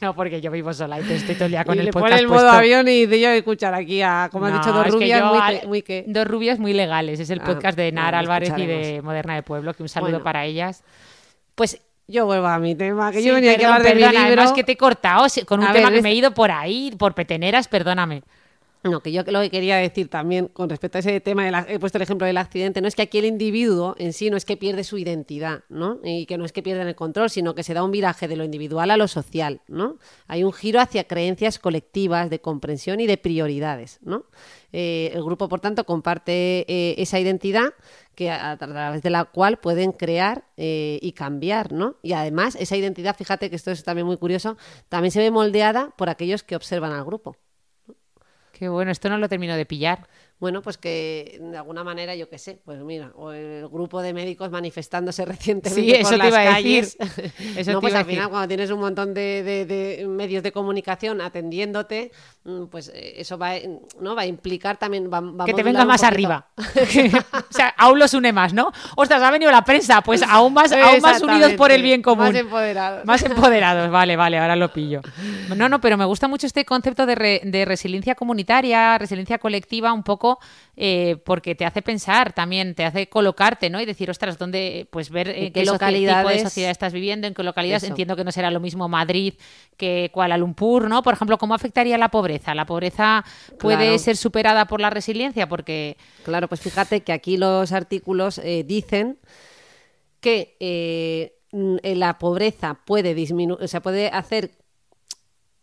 No, porque yo vivo sola y te estoy todo el día con y el le podcast. el modo avión y de yo escuchar aquí a, como dicho, dos rubias muy, que... Dos rubias muy legales, es el ah, podcast de Nara pues Álvarez y de Moderna de Pueblo, que un saludo para ellas. Pues yo vuelvo a mi tema, que yo venía a hablar de mi libro. es que te he cortado con un tema que me he ido por ahí, por peteneras, perdóname. No, que yo lo que quería decir también con respecto a ese tema, he puesto el ejemplo del accidente, no es que aquí el individuo en sí no es que pierde su identidad, ¿no? Y que no es que pierden el control, sino que se da un viraje de lo individual a lo social, ¿no? Hay un giro hacia creencias colectivas de comprensión y de prioridades, ¿no? Eh, el grupo, por tanto, comparte eh, esa identidad que a, través de la cual pueden crear eh, y cambiar, ¿no? Y además esa identidad, fíjate que esto es también muy curioso, también se ve moldeada por aquellos que observan al grupo. Qué bueno, esto no lo termino de pillar bueno, pues que de alguna manera, yo qué sé, pues mira, o el grupo de médicos manifestándose recientemente sí, eso te las A decir. no, pues al final, cuando tienes un montón de, medios de comunicación atendiéndote, mm, pues eh, eso va, ¿no? va a implicar también. que te venga más arriba. o sea, aún los une más, ¿no? Ostras, ha venido la prensa, pues aún más, aún más unidos por el bien común. Más empoderados. Más empoderados, vale, vale, ahora lo pillo. No, no, pero me gusta mucho este concepto de, de resiliencia comunitaria, resiliencia colectiva, un poco eh, porque te hace pensar también, te hace colocarte, ¿no? Y decir, ostras, ¿dónde? Pues ver eh, en qué, qué tipo de sociedad estás viviendo, en qué localidades. Entiendo que no será lo mismo Madrid que Kuala Lumpur, ¿no? Por ejemplo, ¿cómo afectaría la pobreza? ¿La pobreza puede ser superada por la resiliencia? Porque... Claro, pues fíjate que aquí los artículos eh, dicen que... la pobreza puede disminuir, o sea, puede hacer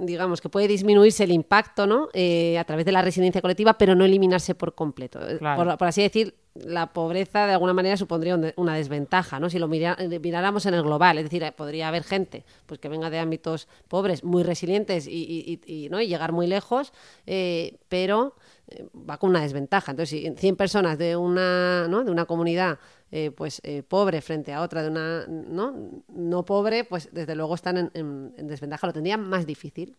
digamos, que puede disminuirse el impacto ¿no? Eh, a través de la resiliencia colectiva, pero no eliminarse por completo. Eh, por, así decir, la pobreza de alguna manera supondría una desventaja, ¿no? si lo eh, miráramos en el global, es decir, podría haber gente pues, que venga de ámbitos pobres, muy resilientes y, ¿no? llegar muy lejos, eh, pero va con una desventaja. Entonces, si 100 personas de una, de una comunidad eh, pues, eh, pobre frente a otra de una ¿no? no pobre, pues desde luego están en, en desventaja, lo tendrían más difícil.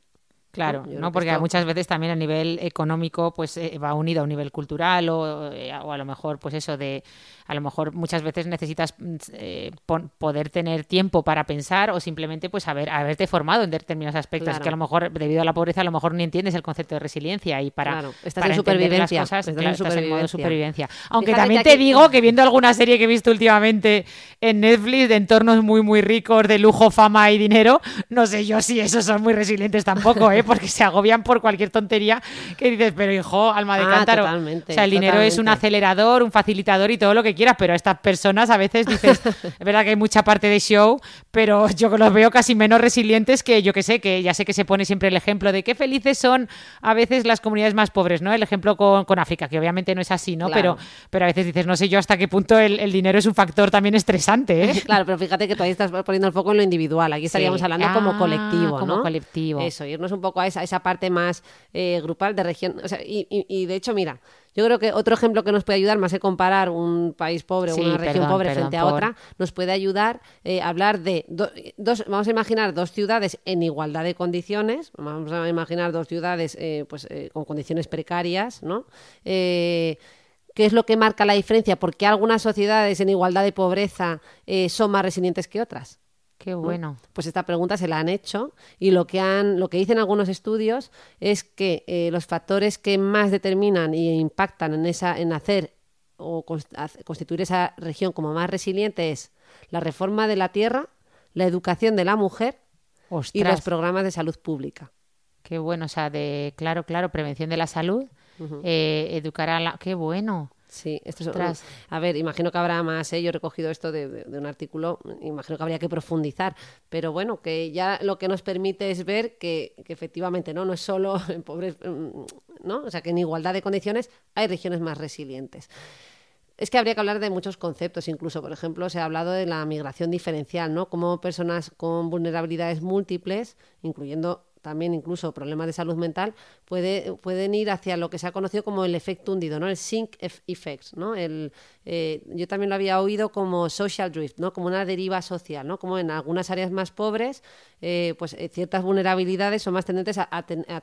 Claro, no, porque muchas veces también a nivel económico pues eh, va unido a un nivel cultural o, eh, o, a lo mejor pues eso de a lo mejor muchas veces necesitas mm, eh, poder tener tiempo para pensar o simplemente pues haber haberte formado en determinados aspectos que a lo mejor debido a la pobreza a lo mejor ni entiendes el concepto de resiliencia y para claro. estás en supervivencia, las cosas, estás, en supervivencia. supervivencia. Aunque también te digo que viendo alguna serie que he visto últimamente en Netflix de entornos muy muy ricos de lujo, fama y dinero, no sé yo si esos son muy resilientes tampoco, ¿eh? porque se agobian por cualquier tontería que dices, pero hijo, alma de ah, cántaro. o sea, el dinero es un acelerador, un facilitador y todo lo que quieras, pero estas personas a veces dices, es verdad que hay mucha parte de show, pero yo los veo casi menos resilientes que yo que sé, que ya sé que se pone siempre el ejemplo de qué felices son a veces las comunidades más pobres, ¿no? El ejemplo con, África, que obviamente no es así, ¿no? Pero, pero a veces dices, no sé yo hasta qué punto el, dinero es un factor también estresante, ¿eh? Claro, pero fíjate que todavía estás poniendo el foco en lo individual, aquí estaríamos hablando como ah, colectivo, ¿no? colectivo. Eso, irnos un poco a esa, parte más eh, grupal de región. y, de hecho, mira, yo creo que otro ejemplo que nos puede ayudar, más que comparar un país pobre o una región pobre frente a otra, nos puede ayudar a eh, hablar de dos, vamos a imaginar dos ciudades en igualdad de condiciones, vamos a imaginar dos ciudades eh, pues, con condiciones precarias, ¿no? qué es lo que marca la diferencia, ¿por qué algunas sociedades en igualdad de pobreza son más resilientes que otras. Qué bueno. Pues esta pregunta se la han hecho y lo que han, lo que dicen algunos estudios es que eh, los factores que más determinan y impactan en esa, en hacer o constituir esa región como más resiliente es la reforma de la tierra, la educación de la mujer y los programas de salud pública. Qué bueno, o sea, de claro, claro, prevención de la salud, eh, educar a la, qué bueno. Sí, esto es, a ver, imagino que habrá más, ¿eh? yo he recogido esto de, un artículo, imagino que habría que profundizar, pero bueno, que ya lo que nos permite es ver que, efectivamente no, no es solo en pobres, mm, ¿no? o sea que en igualdad de condiciones hay regiones más resilientes. Es que habría que hablar de muchos conceptos, incluso, por ejemplo, se ha hablado de la migración diferencial, ¿no? Como personas con vulnerabilidades múltiples, incluyendo también incluso problemas de salud mental, puede, pueden ir hacia lo que se ha conocido como el efecto hundido, ¿no? El sink effect, ¿no? El, eh, yo también lo había oído como social drift, ¿no? Como una deriva social, ¿no? Como en algunas áreas más pobres, eh, pues eh, ciertas vulnerabilidades son más tendentes a,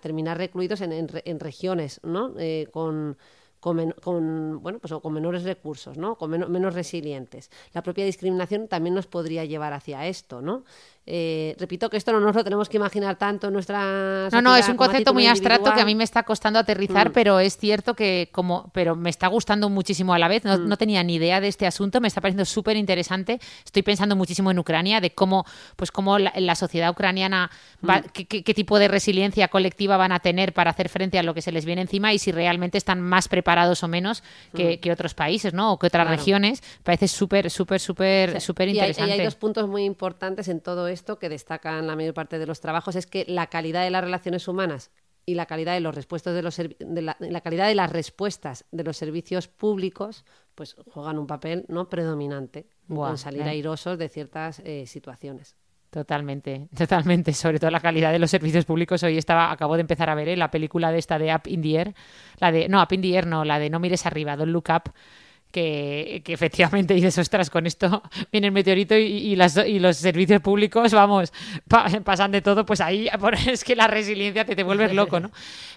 terminar recluidos en, regiones, ¿no? con con, bueno, pues, con menores recursos, ¿no? con menos resilientes. La propia discriminación también nos podría llevar hacia esto. ¿no? Eh, repito que esto no nos lo tenemos que imaginar tanto nuestra No, no, es un concepto muy abstracto que a mí me está costando aterrizar, mm. pero es cierto que como pero me está gustando muchísimo a la vez, no, mm. tenía ni idea de este asunto, me está pareciendo súper interesante. Estoy pensando muchísimo en Ucrania de cómo pues cómo la, sociedad ucraniana mm. qué, tipo de resiliencia colectiva van a tener para hacer frente a lo que se les viene encima y si realmente están más preparados o menos que, otros países, ¿no? O que otras regiones. Parece súper súper súper súper interesante. hay, hay dos puntos muy importantes en todo esto que destacan la mayor parte de los trabajos es que la calidad de las relaciones humanas y la calidad de los respuestos de los la, calidad de las respuestas de los servicios públicos pues juegan un papel no predominante con salir airosos de ciertas eh, situaciones. Totalmente, totalmente. Sobre todo la calidad de los servicios públicos. Hoy estaba, acabo de empezar a ver eh, la película de esta de Up in la de no no, la de No mires arriba, Don't Look Up que, que, efectivamente dices, ostras, con esto viene el meteorito y, las, y los servicios públicos, vamos, pasan de todo, pues ahí es que la resiliencia te, te vuelve loco, ¿no?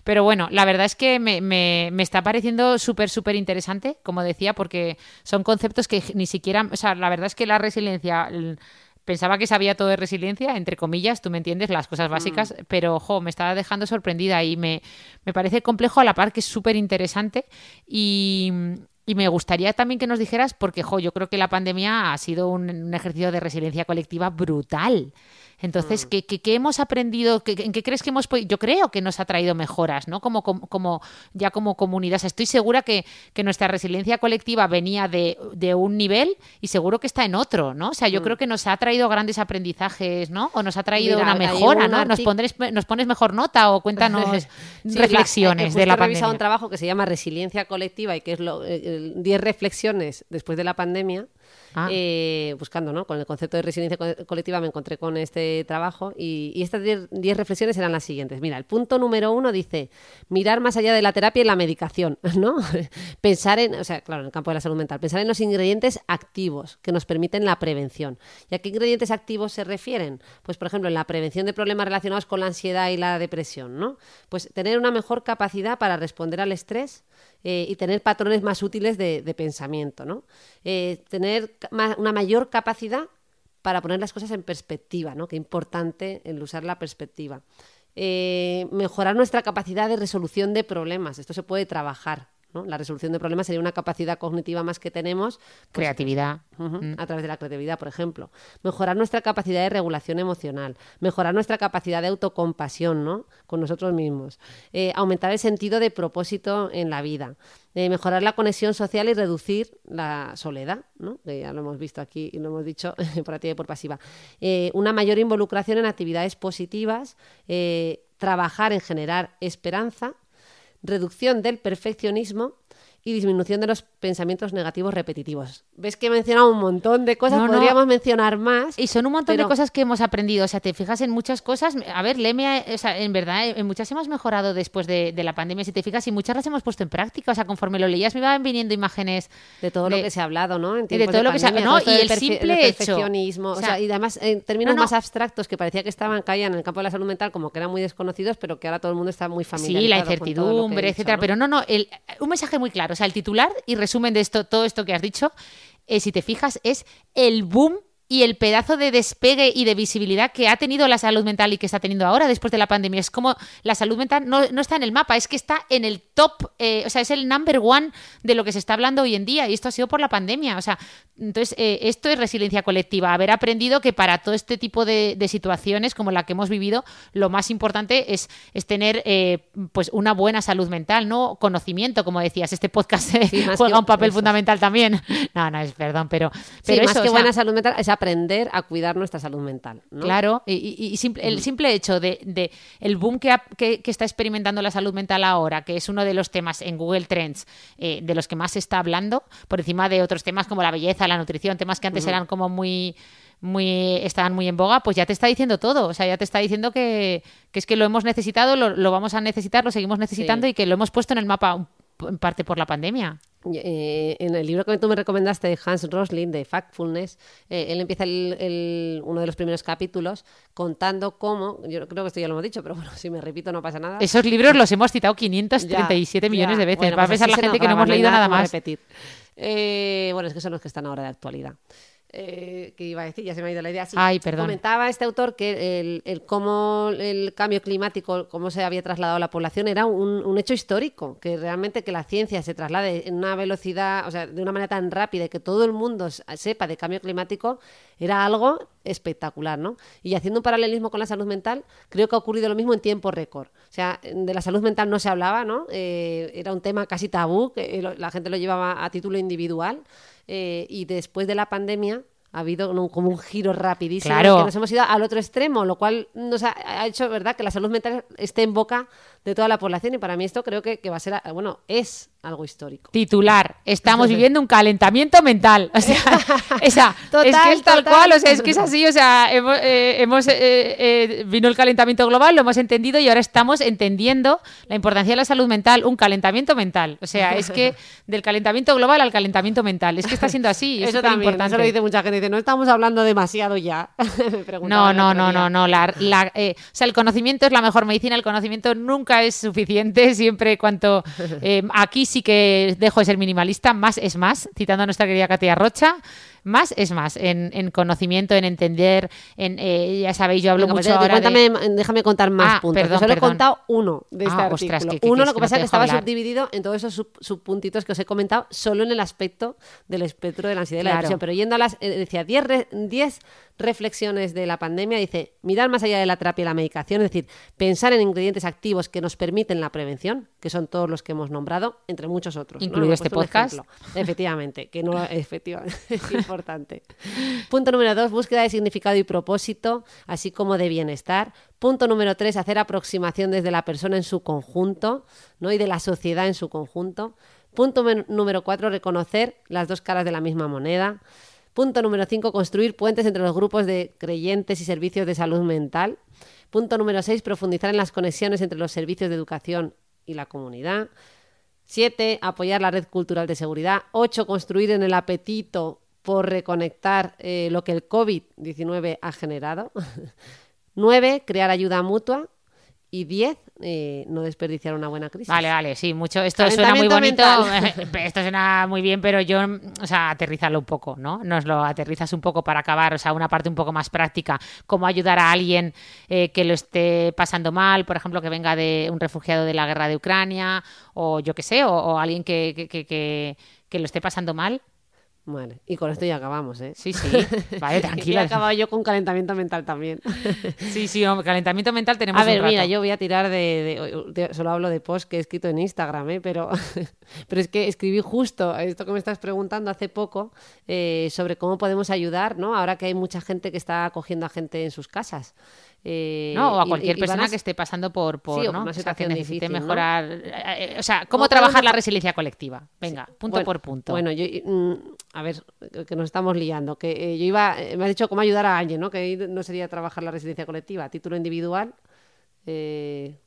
Pero bueno, la verdad es que me, me, me está pareciendo súper, súper interesante, como decía, porque son conceptos que ni siquiera, o sea, la verdad es que la resiliencia... pensaba que sabía todo de resiliencia, entre comillas, tú me entiendes, las cosas mm. básicas, pero jo, me estaba dejando sorprendida y me, me parece complejo a la par que es súper interesante y, y me gustaría también que nos dijeras, porque yo creo que la pandemia ha sido un, un ejercicio de resiliencia colectiva brutal. Entonces, mm. ¿qué, hemos aprendido? ¿En qué crees que hemos Yo creo que nos ha traído mejoras, ¿no? Como, como, ya como comunidad. estoy segura que, nuestra resiliencia colectiva venía de, un nivel y seguro que está en otro, ¿no? O sea, yo mm. creo que nos ha traído grandes aprendizajes, ¿no? O nos ha traído una mejora, ¿no? Nos, pones mejor nota o cuéntanos reflexiones eh, de la he revisado un trabajo que se llama Resiliencia Colectiva y que es 10 eh, reflexiones después de la pandemia. Ah. Eh, buscando, ¿no? Con el concepto de resiliencia colectiva me encontré con este trabajo y, estas 10 reflexiones eran las siguientes. Mira, el punto número uno dice mirar más allá de la terapia y la medicación, ¿no? pensar en, o sea, claro, en el campo de la salud mental, pensar en los ingredientes activos que nos permiten la prevención. ¿Y a qué ingredientes activos se refieren? Pues, por ejemplo, en la prevención de problemas relacionados con la ansiedad y la depresión, ¿no? Pues tener una mejor capacidad para responder al estrés eh, y tener patrones más útiles de, pensamiento, ¿no? Eh, tener una mayor capacidad para poner las cosas en perspectiva, que Qué importante el usar la perspectiva. Eh, mejorar nuestra capacidad de resolución de problemas. Esto se puede trabajar. La resolución de problemas sería una capacidad cognitiva más que tenemos. Pues, creatividad. Mm. A través de la creatividad, por ejemplo. Mejorar nuestra capacidad de regulación emocional. Mejorar nuestra capacidad de autocompasión ¿no? con nosotros mismos. Eh, aumentar el sentido de propósito en la vida. Eh, mejorar la conexión social y reducir la soledad, ¿no? que ya lo hemos visto aquí y lo hemos dicho por activa y por pasiva. Eh, una mayor involucración en actividades positivas. trabajar en generar esperanza reducción del perfeccionismo y disminución de los pensamientos negativos repetitivos. ¿Ves que he mencionado un montón de cosas? No, Podríamos mencionar más. Y son un montón de cosas que hemos aprendido. O sea, te fijas en muchas cosas. A ver, Lemia, o sea, en verdad, eh, en muchas hemos mejorado después de, la pandemia, si te fijas, y muchas las hemos puesto en práctica. O sea, conforme lo leías, me iban viniendo imágenes. De todo lo que se ha hablado, ¿no? En de todo lo que se ha hablado. y el simple hecho. Perfeccionismo. y además, en términos más abstractos, que parecía que estaban, caían en el campo de la salud mental, como que eran muy desconocidos, pero que ahora todo el mundo está muy familiarizado. Sí, la incertidumbre, etcétera. Pero no, no, el, un mensaje muy claro o sea, el titular y resumen de esto, todo esto que has dicho, eh, si te fijas, es el boom y el pedazo de despegue y de visibilidad que ha tenido la salud mental y que está teniendo ahora después de la pandemia. Es como la salud mental no, está en el mapa, es que está en el top, eh, o sea, es el number one de lo que se está hablando hoy en día y esto ha sido por la pandemia. O sea, entonces eh, esto es resiliencia colectiva, haber aprendido que para todo este tipo de, situaciones como la que hemos vivido, lo más importante es, es tener eh, pues una buena salud mental, ¿no? Conocimiento, como decías, este podcast juega un papel fundamental también. No, no, es perdón, pero... sí, más que buena salud mental, aprender a cuidar nuestra salud mental. Claro, y, simple, el mm. simple hecho de, el boom que, está experimentando la salud mental ahora, que es uno de los temas en Google Trends eh, de los que más se está hablando, por encima de otros temas como la belleza, la nutrición, temas que antes eran como muy muy, estaban muy en boga, pues ya te está diciendo todo. O sea, ya te está diciendo que, es que lo hemos necesitado, lo, vamos a necesitar, lo seguimos necesitando y que lo hemos puesto en el mapa en parte por la pandemia. Eh, en el libro que tú me recomendaste de Hans Rosling, de Factfulness, eh, él empieza uno de los primeros capítulos contando cómo, yo creo que esto ya lo hemos dicho, pero bueno, si me repito no pasa nada. Esos libros los hemos citado 537 millones de veces, Va a pues pensar la gente que no hemos leído nada más. Repetir. Eh, bueno, es que son los que están ahora de actualidad. Eh, que iba a decir, ya se me ha ido la idea. Sí, comentaba este autor que el, el, el cambio climático, cómo se había trasladado a la población, era un, un, hecho histórico, que realmente que la ciencia se traslade en una velocidad, o sea, de una manera tan rápida y que todo el mundo sepa de cambio climático, era algo espectacular, ¿no? Y haciendo un paralelismo con la salud mental, creo que ha ocurrido lo mismo en tiempo récord. O sea, de la salud mental no se hablaba, ¿no? Eh, era un tema casi tabú, que la gente lo llevaba a título individual. Eh, y después de la pandemia ha habido como un giro rapidísimo claro. que nos hemos ido al otro extremo, lo cual nos ha, hecho, ¿verdad?, que la salud mental esté en boca de toda la población y para mí esto creo que, va a ser, ah, bueno, es algo histórico. Titular, estamos viviendo un calentamiento mental. O sea, es que tal cual, o sea, es que es así, o sea, hemos, eh, eh, eh, vino el calentamiento global, lo hemos entendido y ahora estamos entendiendo la importancia de la salud mental, un calentamiento mental. O sea, es que del calentamiento global al calentamiento mental, es que está siendo así. Es eso importante. eso lo dice mucha gente, no estamos hablando demasiado ya. no, no, no, no, no, o sea, el conocimiento es la mejor medicina, el conocimiento nunca es suficiente, siempre cuanto... Eh, aquí sí que dejo de ser minimalista, más es más, citando a nuestra querida Katia Rocha más es más en, conocimiento, en entender, en eh, ya sabéis, yo hablo pues mucho cuéntame, mm, déjame contar más ah, puntos. solo he contado uno de ah, este uno lo que, pasa es que estaba subdividido en todos esos subpuntitos que os he comentado solo en el aspecto del espectro de la ansiedad y la depresión. Pero yendo a las, eh, decía 10 reflexiones de la pandemia, dice, mirar más allá de la terapia y la medicación, es decir, pensar en ingredientes activos que nos permiten la prevención, que son todos los que hemos nombrado, entre muchos otros. Incluido este podcast. Efectivamente, que no efectivamente. importante. Punto número dos, búsqueda de significado y propósito, así como de bienestar. Punto número tres, hacer aproximación desde la persona en su conjunto ¿no? y de la sociedad en su conjunto. Punto número cuatro, reconocer las dos caras de la misma moneda. Punto número cinco, construir puentes entre los grupos de creyentes y servicios de salud mental. Punto número seis, profundizar en las conexiones entre los servicios de educación y la comunidad. 7. Apoyar la red cultural de seguridad. 8. Construir en el apetito por reconectar eh, lo que el COVID-19 ha generado. nueve, Crear ayuda mutua. Y diez eh, no desperdiciar una buena crisis. Vale, vale, sí, mucho. Esto suena muy bonito, esto suena muy bien, pero yo, o sea, aterrizarlo un poco, ¿no? Nos lo aterrizas un poco para acabar, o sea, una parte un poco más práctica, cómo ayudar a alguien eh, que lo esté pasando mal, por ejemplo, que venga de un refugiado de la guerra de Ucrania, o yo qué sé, o, alguien que, que lo esté pasando mal Vale, y con esto ya acabamos, ¿eh? Sí, sí. Vale, tranquila. he acabado yo con calentamiento mental también. sí, sí, calentamiento mental tenemos A ver, mira, yo voy a tirar de, Solo hablo de post que he escrito en Instagram, ¿eh? Pero, pero es que escribí justo esto que me estás preguntando hace poco eh, sobre cómo podemos ayudar, ¿no? Ahora que hay mucha gente que está acogiendo a gente en sus casas. Eh, no, o a cualquier persona que esté pasando por, una situación mejorar. O sea, ¿cómo trabajar la resiliencia colectiva? Venga, punto por punto. Bueno, yo, mm, a ver, que nos estamos liando. Que eh, yo iba, eh, me has dicho cómo ayudar a alguien, ¿no? Que no sería trabajar la resiliencia colectiva, a título individual.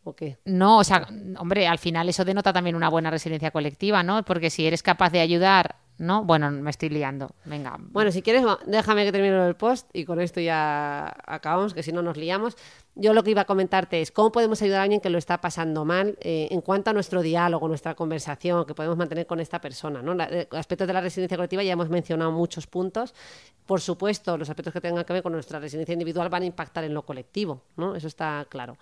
¿O qué? No, o sea, hombre, al final eso denota también una buena resiliencia colectiva, ¿no? Porque si eres capaz de ayudar ¿no? Bueno, me estoy liando. Venga. Bueno, si quieres, déjame que termine el post y con esto ya acabamos, que si no nos liamos. Yo lo que iba a comentarte es cómo podemos ayudar a alguien que lo está pasando mal eh, en cuanto a nuestro diálogo, nuestra conversación que podemos mantener con esta persona. ¿no? Eh, aspectos de la residencia colectiva ya hemos mencionado muchos puntos. Por supuesto, los aspectos que tengan que ver con nuestra residencia individual van a impactar en lo colectivo, ¿no? Eso está claro.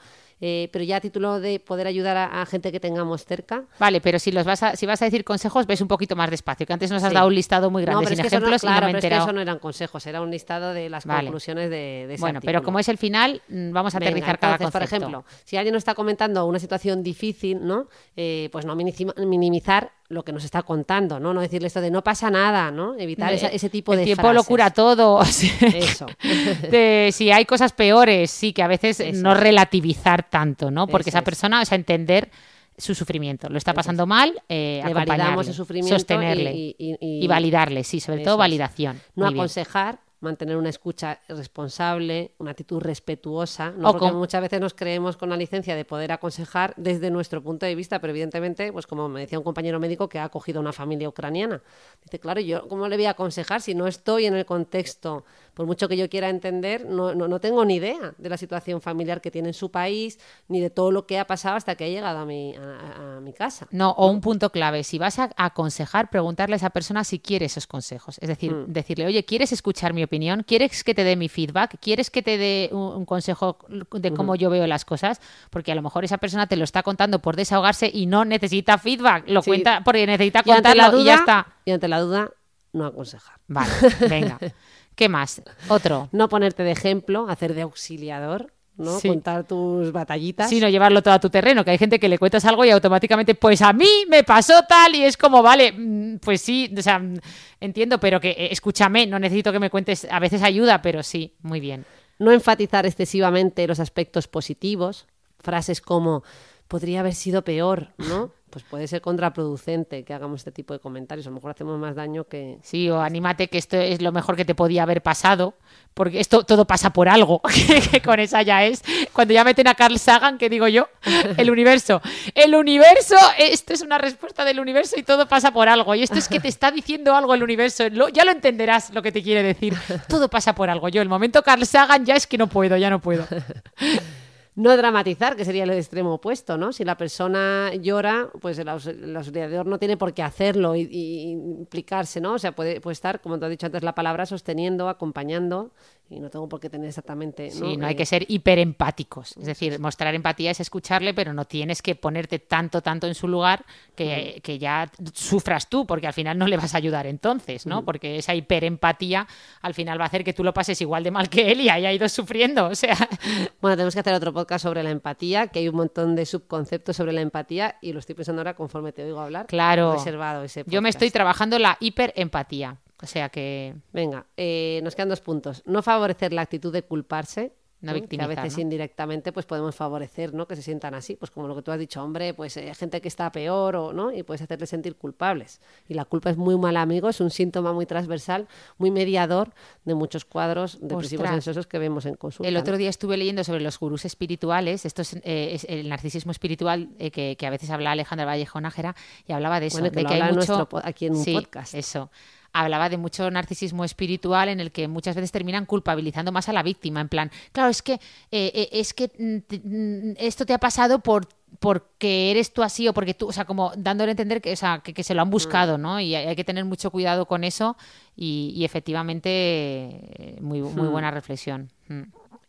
Eh, pero ya a título de poder ayudar a, gente que tengamos cerca. Vale, pero si los vas a, si vas a decir consejos, ves un poquito más despacio, que antes nos has dado un listado muy grande no, sin ejemplos claro, no Es que eso no eran consejos, era un listado de las conclusiones de, ese Bueno, pero como es el final, mm, vamos a aterrizar cada concepto. Por ejemplo, si alguien nos está comentando una situación difícil, ¿no? Eh, pues no minimizar lo que nos está contando, ¿no? No decirle esto de no pasa nada, ¿no? Evitar ese tipo de tiempo locura lo cura todo. Eso. si hay cosas peores, sí, que a veces no relativizar tanto, ¿no? Porque esa persona, o sea, entender su sufrimiento, lo está pasando mal, sufrimiento sostenerle y, y, validarle, sí, sobre todo validación. No aconsejar, mantener una escucha responsable, una actitud respetuosa, ¿no? porque muchas veces nos creemos con la licencia de poder aconsejar desde nuestro punto de vista, pero evidentemente, pues como me decía un compañero médico que ha acogido a una familia ucraniana, dice, claro, yo cómo le voy a aconsejar si no estoy en el contexto por mucho que yo quiera entender, no, no, tengo ni idea de la situación familiar que tiene en su país, ni de todo lo que ha pasado hasta que ha llegado a mi, a, mi casa. No, o un punto clave, si vas a aconsejar, preguntarle a esa persona si quiere esos consejos. Es decir, mm. decirle, oye, ¿quieres escuchar mi opinión? ¿Quieres que te dé mi feedback? ¿Quieres que te dé un, consejo de cómo yo veo las cosas? Porque a lo mejor esa persona te lo está contando por desahogarse y no necesita feedback, lo cuenta porque necesita contarlo y, ya está. Y ante la duda, no aconsejar. Vale, venga. ¿Qué más? Otro. No ponerte de ejemplo, hacer de auxiliador. ¿no? Contar tus batallitas. Sí, no llevarlo todo a tu terreno, que hay gente que le cuentas algo y automáticamente, pues a mí me pasó tal y es como, vale, mm, pues sí, o sea, mm, entiendo, pero que eh, escúchame, no necesito que me cuentes, a veces ayuda, pero sí, muy bien. No enfatizar excesivamente los aspectos positivos, frases como, podría haber sido peor, ¿no? Pues puede ser contraproducente que hagamos este tipo de comentarios. A lo mejor hacemos más daño que. Sí, o anímate que esto es lo mejor que te podía haber pasado, porque esto todo pasa por algo, que con esa ya es. Cuando ya meten a Carl Sagan, que digo yo, el universo. El universo, esto es una respuesta del universo y todo pasa por algo. Y esto es que te está diciendo algo el universo. ya lo entenderás lo que te quiere decir. Todo pasa por algo. Yo, el momento Carl Sagan, ya es que no puedo, ya no puedo no dramatizar, que sería el extremo opuesto, ¿no? Si la persona llora, pues el, auxiliador no tiene por qué hacerlo y, y, implicarse, ¿no? O sea, puede, puede estar, como te he dicho antes, la palabra sosteniendo, acompañando y no tengo por qué tener exactamente. Sí, no hay eh, que ser hiperempáticos. Es decir, mostrar empatía es escucharle, pero no tienes que ponerte tanto, tanto en su lugar que, ya sufras tú, porque al final no le vas a ayudar entonces, ¿no? Porque esa hiperempatía al final va a hacer que tú lo pases igual de mal que él y haya ido sufriendo. O sea. Bueno, tenemos que hacer otro podcast sobre la empatía, que hay un montón de subconceptos sobre la empatía y lo estoy pensando ahora conforme te oigo hablar. Claro. Reservado Yo me estoy trabajando la hiperempatía. O sea que, venga, eh, nos quedan dos puntos. No favorecer la actitud de culparse, la que a veces indirectamente pues podemos favorecer ¿no? que se sientan así, pues como lo que tú has dicho, hombre, pues hay eh, gente que está peor o no y puedes hacerle sentir culpables. Y la culpa es muy mal amigo, es un síntoma muy transversal, muy mediador de muchos cuadros depresivos ansiosos que vemos en consulta. El otro día estuve leyendo sobre los gurús espirituales, esto eh, es, el narcisismo espiritual que, a veces habla Alejandra Vallejo Nájera y hablaba de eso, de que hay mucho... aquí en un podcast. eso hablaba de mucho narcisismo espiritual en el que muchas veces terminan culpabilizando más a la víctima, en plan, claro, es que, eh, eh, es que mm, mm, esto te ha pasado por porque eres tú así o porque tú, o sea, como dándole a entender que, que, se lo han mm. buscado, ¿no? Y hay, que tener mucho cuidado con eso y, efectivamente eh, muy, hmm. buena reflexión. Hmm.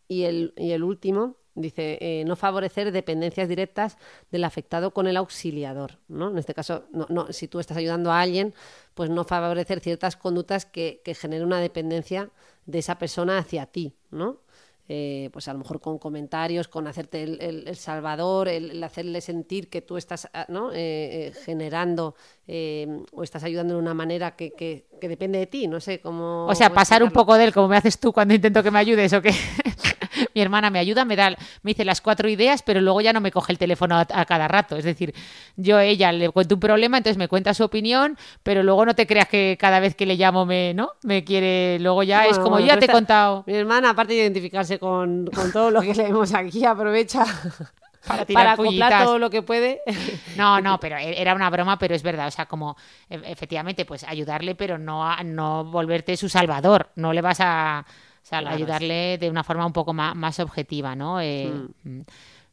Y, el, y el último, Dice, eh, no favorecer dependencias directas del afectado con el auxiliador, ¿no? En este caso, si tú estás ayudando a alguien, pues no favorecer ciertas conductas que, que generen una dependencia de esa persona hacia ti, ¿no? Eh, pues a lo mejor con comentarios, con hacerte el, salvador, el, hacerle sentir que tú estás ah, eh, generando o estás ayudando de una manera que, depende de ti, no sé cómo... O sea, pasar un poco de él, como me haces tú cuando intento que me ayudes o que mi hermana me ayuda, me da, me dice las cuatro ideas, pero luego ya no me coge el teléfono a, cada rato. Es decir, yo a ella le cuento un problema, entonces me cuenta su opinión, pero luego no te creas que cada vez que le llamo me, ¿no? Me quiere, luego ya es como ya te he contado. Mi hermana, aparte de identificarse con, todo lo que leemos aquí, aprovecha para, tirar todo lo que puede. No, no, pero e, era una broma, pero es verdad, o sea, como e, efectivamente, pues ayudarle, pero no, no volverte su salvador, no le vas a o sea, ayudarle de una forma un poco más, objetiva, ¿no? Eh, mm. Mm.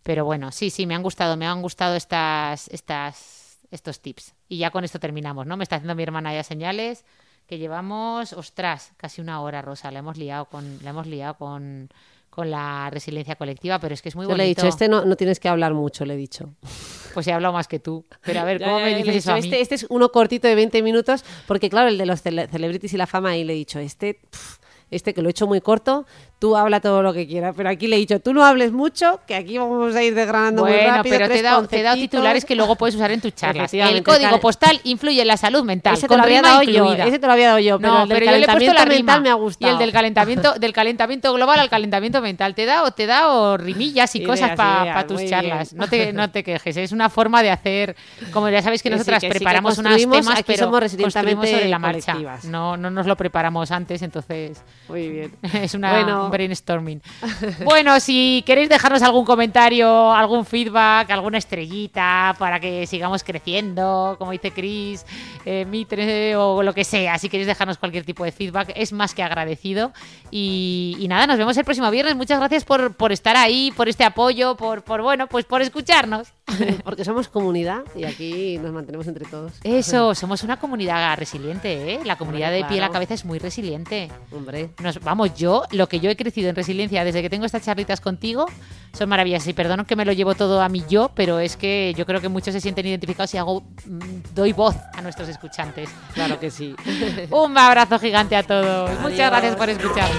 Pero bueno, sí, sí, me han gustado, me han gustado estas, estas, estos tips. Y ya con esto terminamos, ¿no? Me está haciendo mi hermana ya señales que llevamos, ostras, casi una hora, Rosa, la hemos liado con, la hemos liado con, la resiliencia colectiva, pero es que es muy Yo bonito. le he dicho, este no, no tienes que hablar mucho, le he dicho. Pues he hablado más que tú. Pero a ver, ¿cómo me dices eso? a mí? Este, este, es uno cortito de 20 minutos, porque claro, el de los celebrities y la fama, ahí le he dicho, este este que lo he hecho muy corto, tú habla todo lo que quieras, pero aquí le he dicho, tú no hables mucho, que aquí vamos a ir desgranando muy rápido. pero te he, dado, te titulares que luego puedes usar en tus charlas. El código postal influye en la salud mental, ese te lo había dado Yo, ese te lo había dado yo, pero el del calentamiento yo mental me ha gustado. Y el del calentamiento, global al calentamiento mental, te da o te da o rimillas y cosas para tus charlas. No te, no te quejes, es una forma de hacer, como ya sabéis que nosotras preparamos unas temas, pero somos construimos sobre la marcha. No, no nos lo preparamos antes, entonces... Muy bien. Es una brainstorming. bueno, si queréis dejarnos algún comentario, algún feedback, alguna estrellita para que sigamos creciendo, como dice Chris, eh, Mitre o lo que sea, si queréis dejarnos cualquier tipo de feedback, es más que agradecido. Y, y nada, nos vemos el próximo viernes. Muchas gracias por, por estar ahí, por este apoyo, por, por bueno, pues por escucharnos. porque somos comunidad y aquí nos mantenemos entre todos. Eso, somos una comunidad resiliente, ¿eh? La comunidad de pie a la cabeza es muy resiliente. Hombre. vamos, yo, lo que yo he crecido en resiliencia desde que tengo estas charlitas contigo son maravillas. Y perdono que me lo llevo todo a mí yo, pero es que yo creo que muchos se sienten identificados y hago, mm, doy voz a nuestros escuchantes. Claro que sí. Un abrazo gigante a todos. Muchas gracias por escucharnos.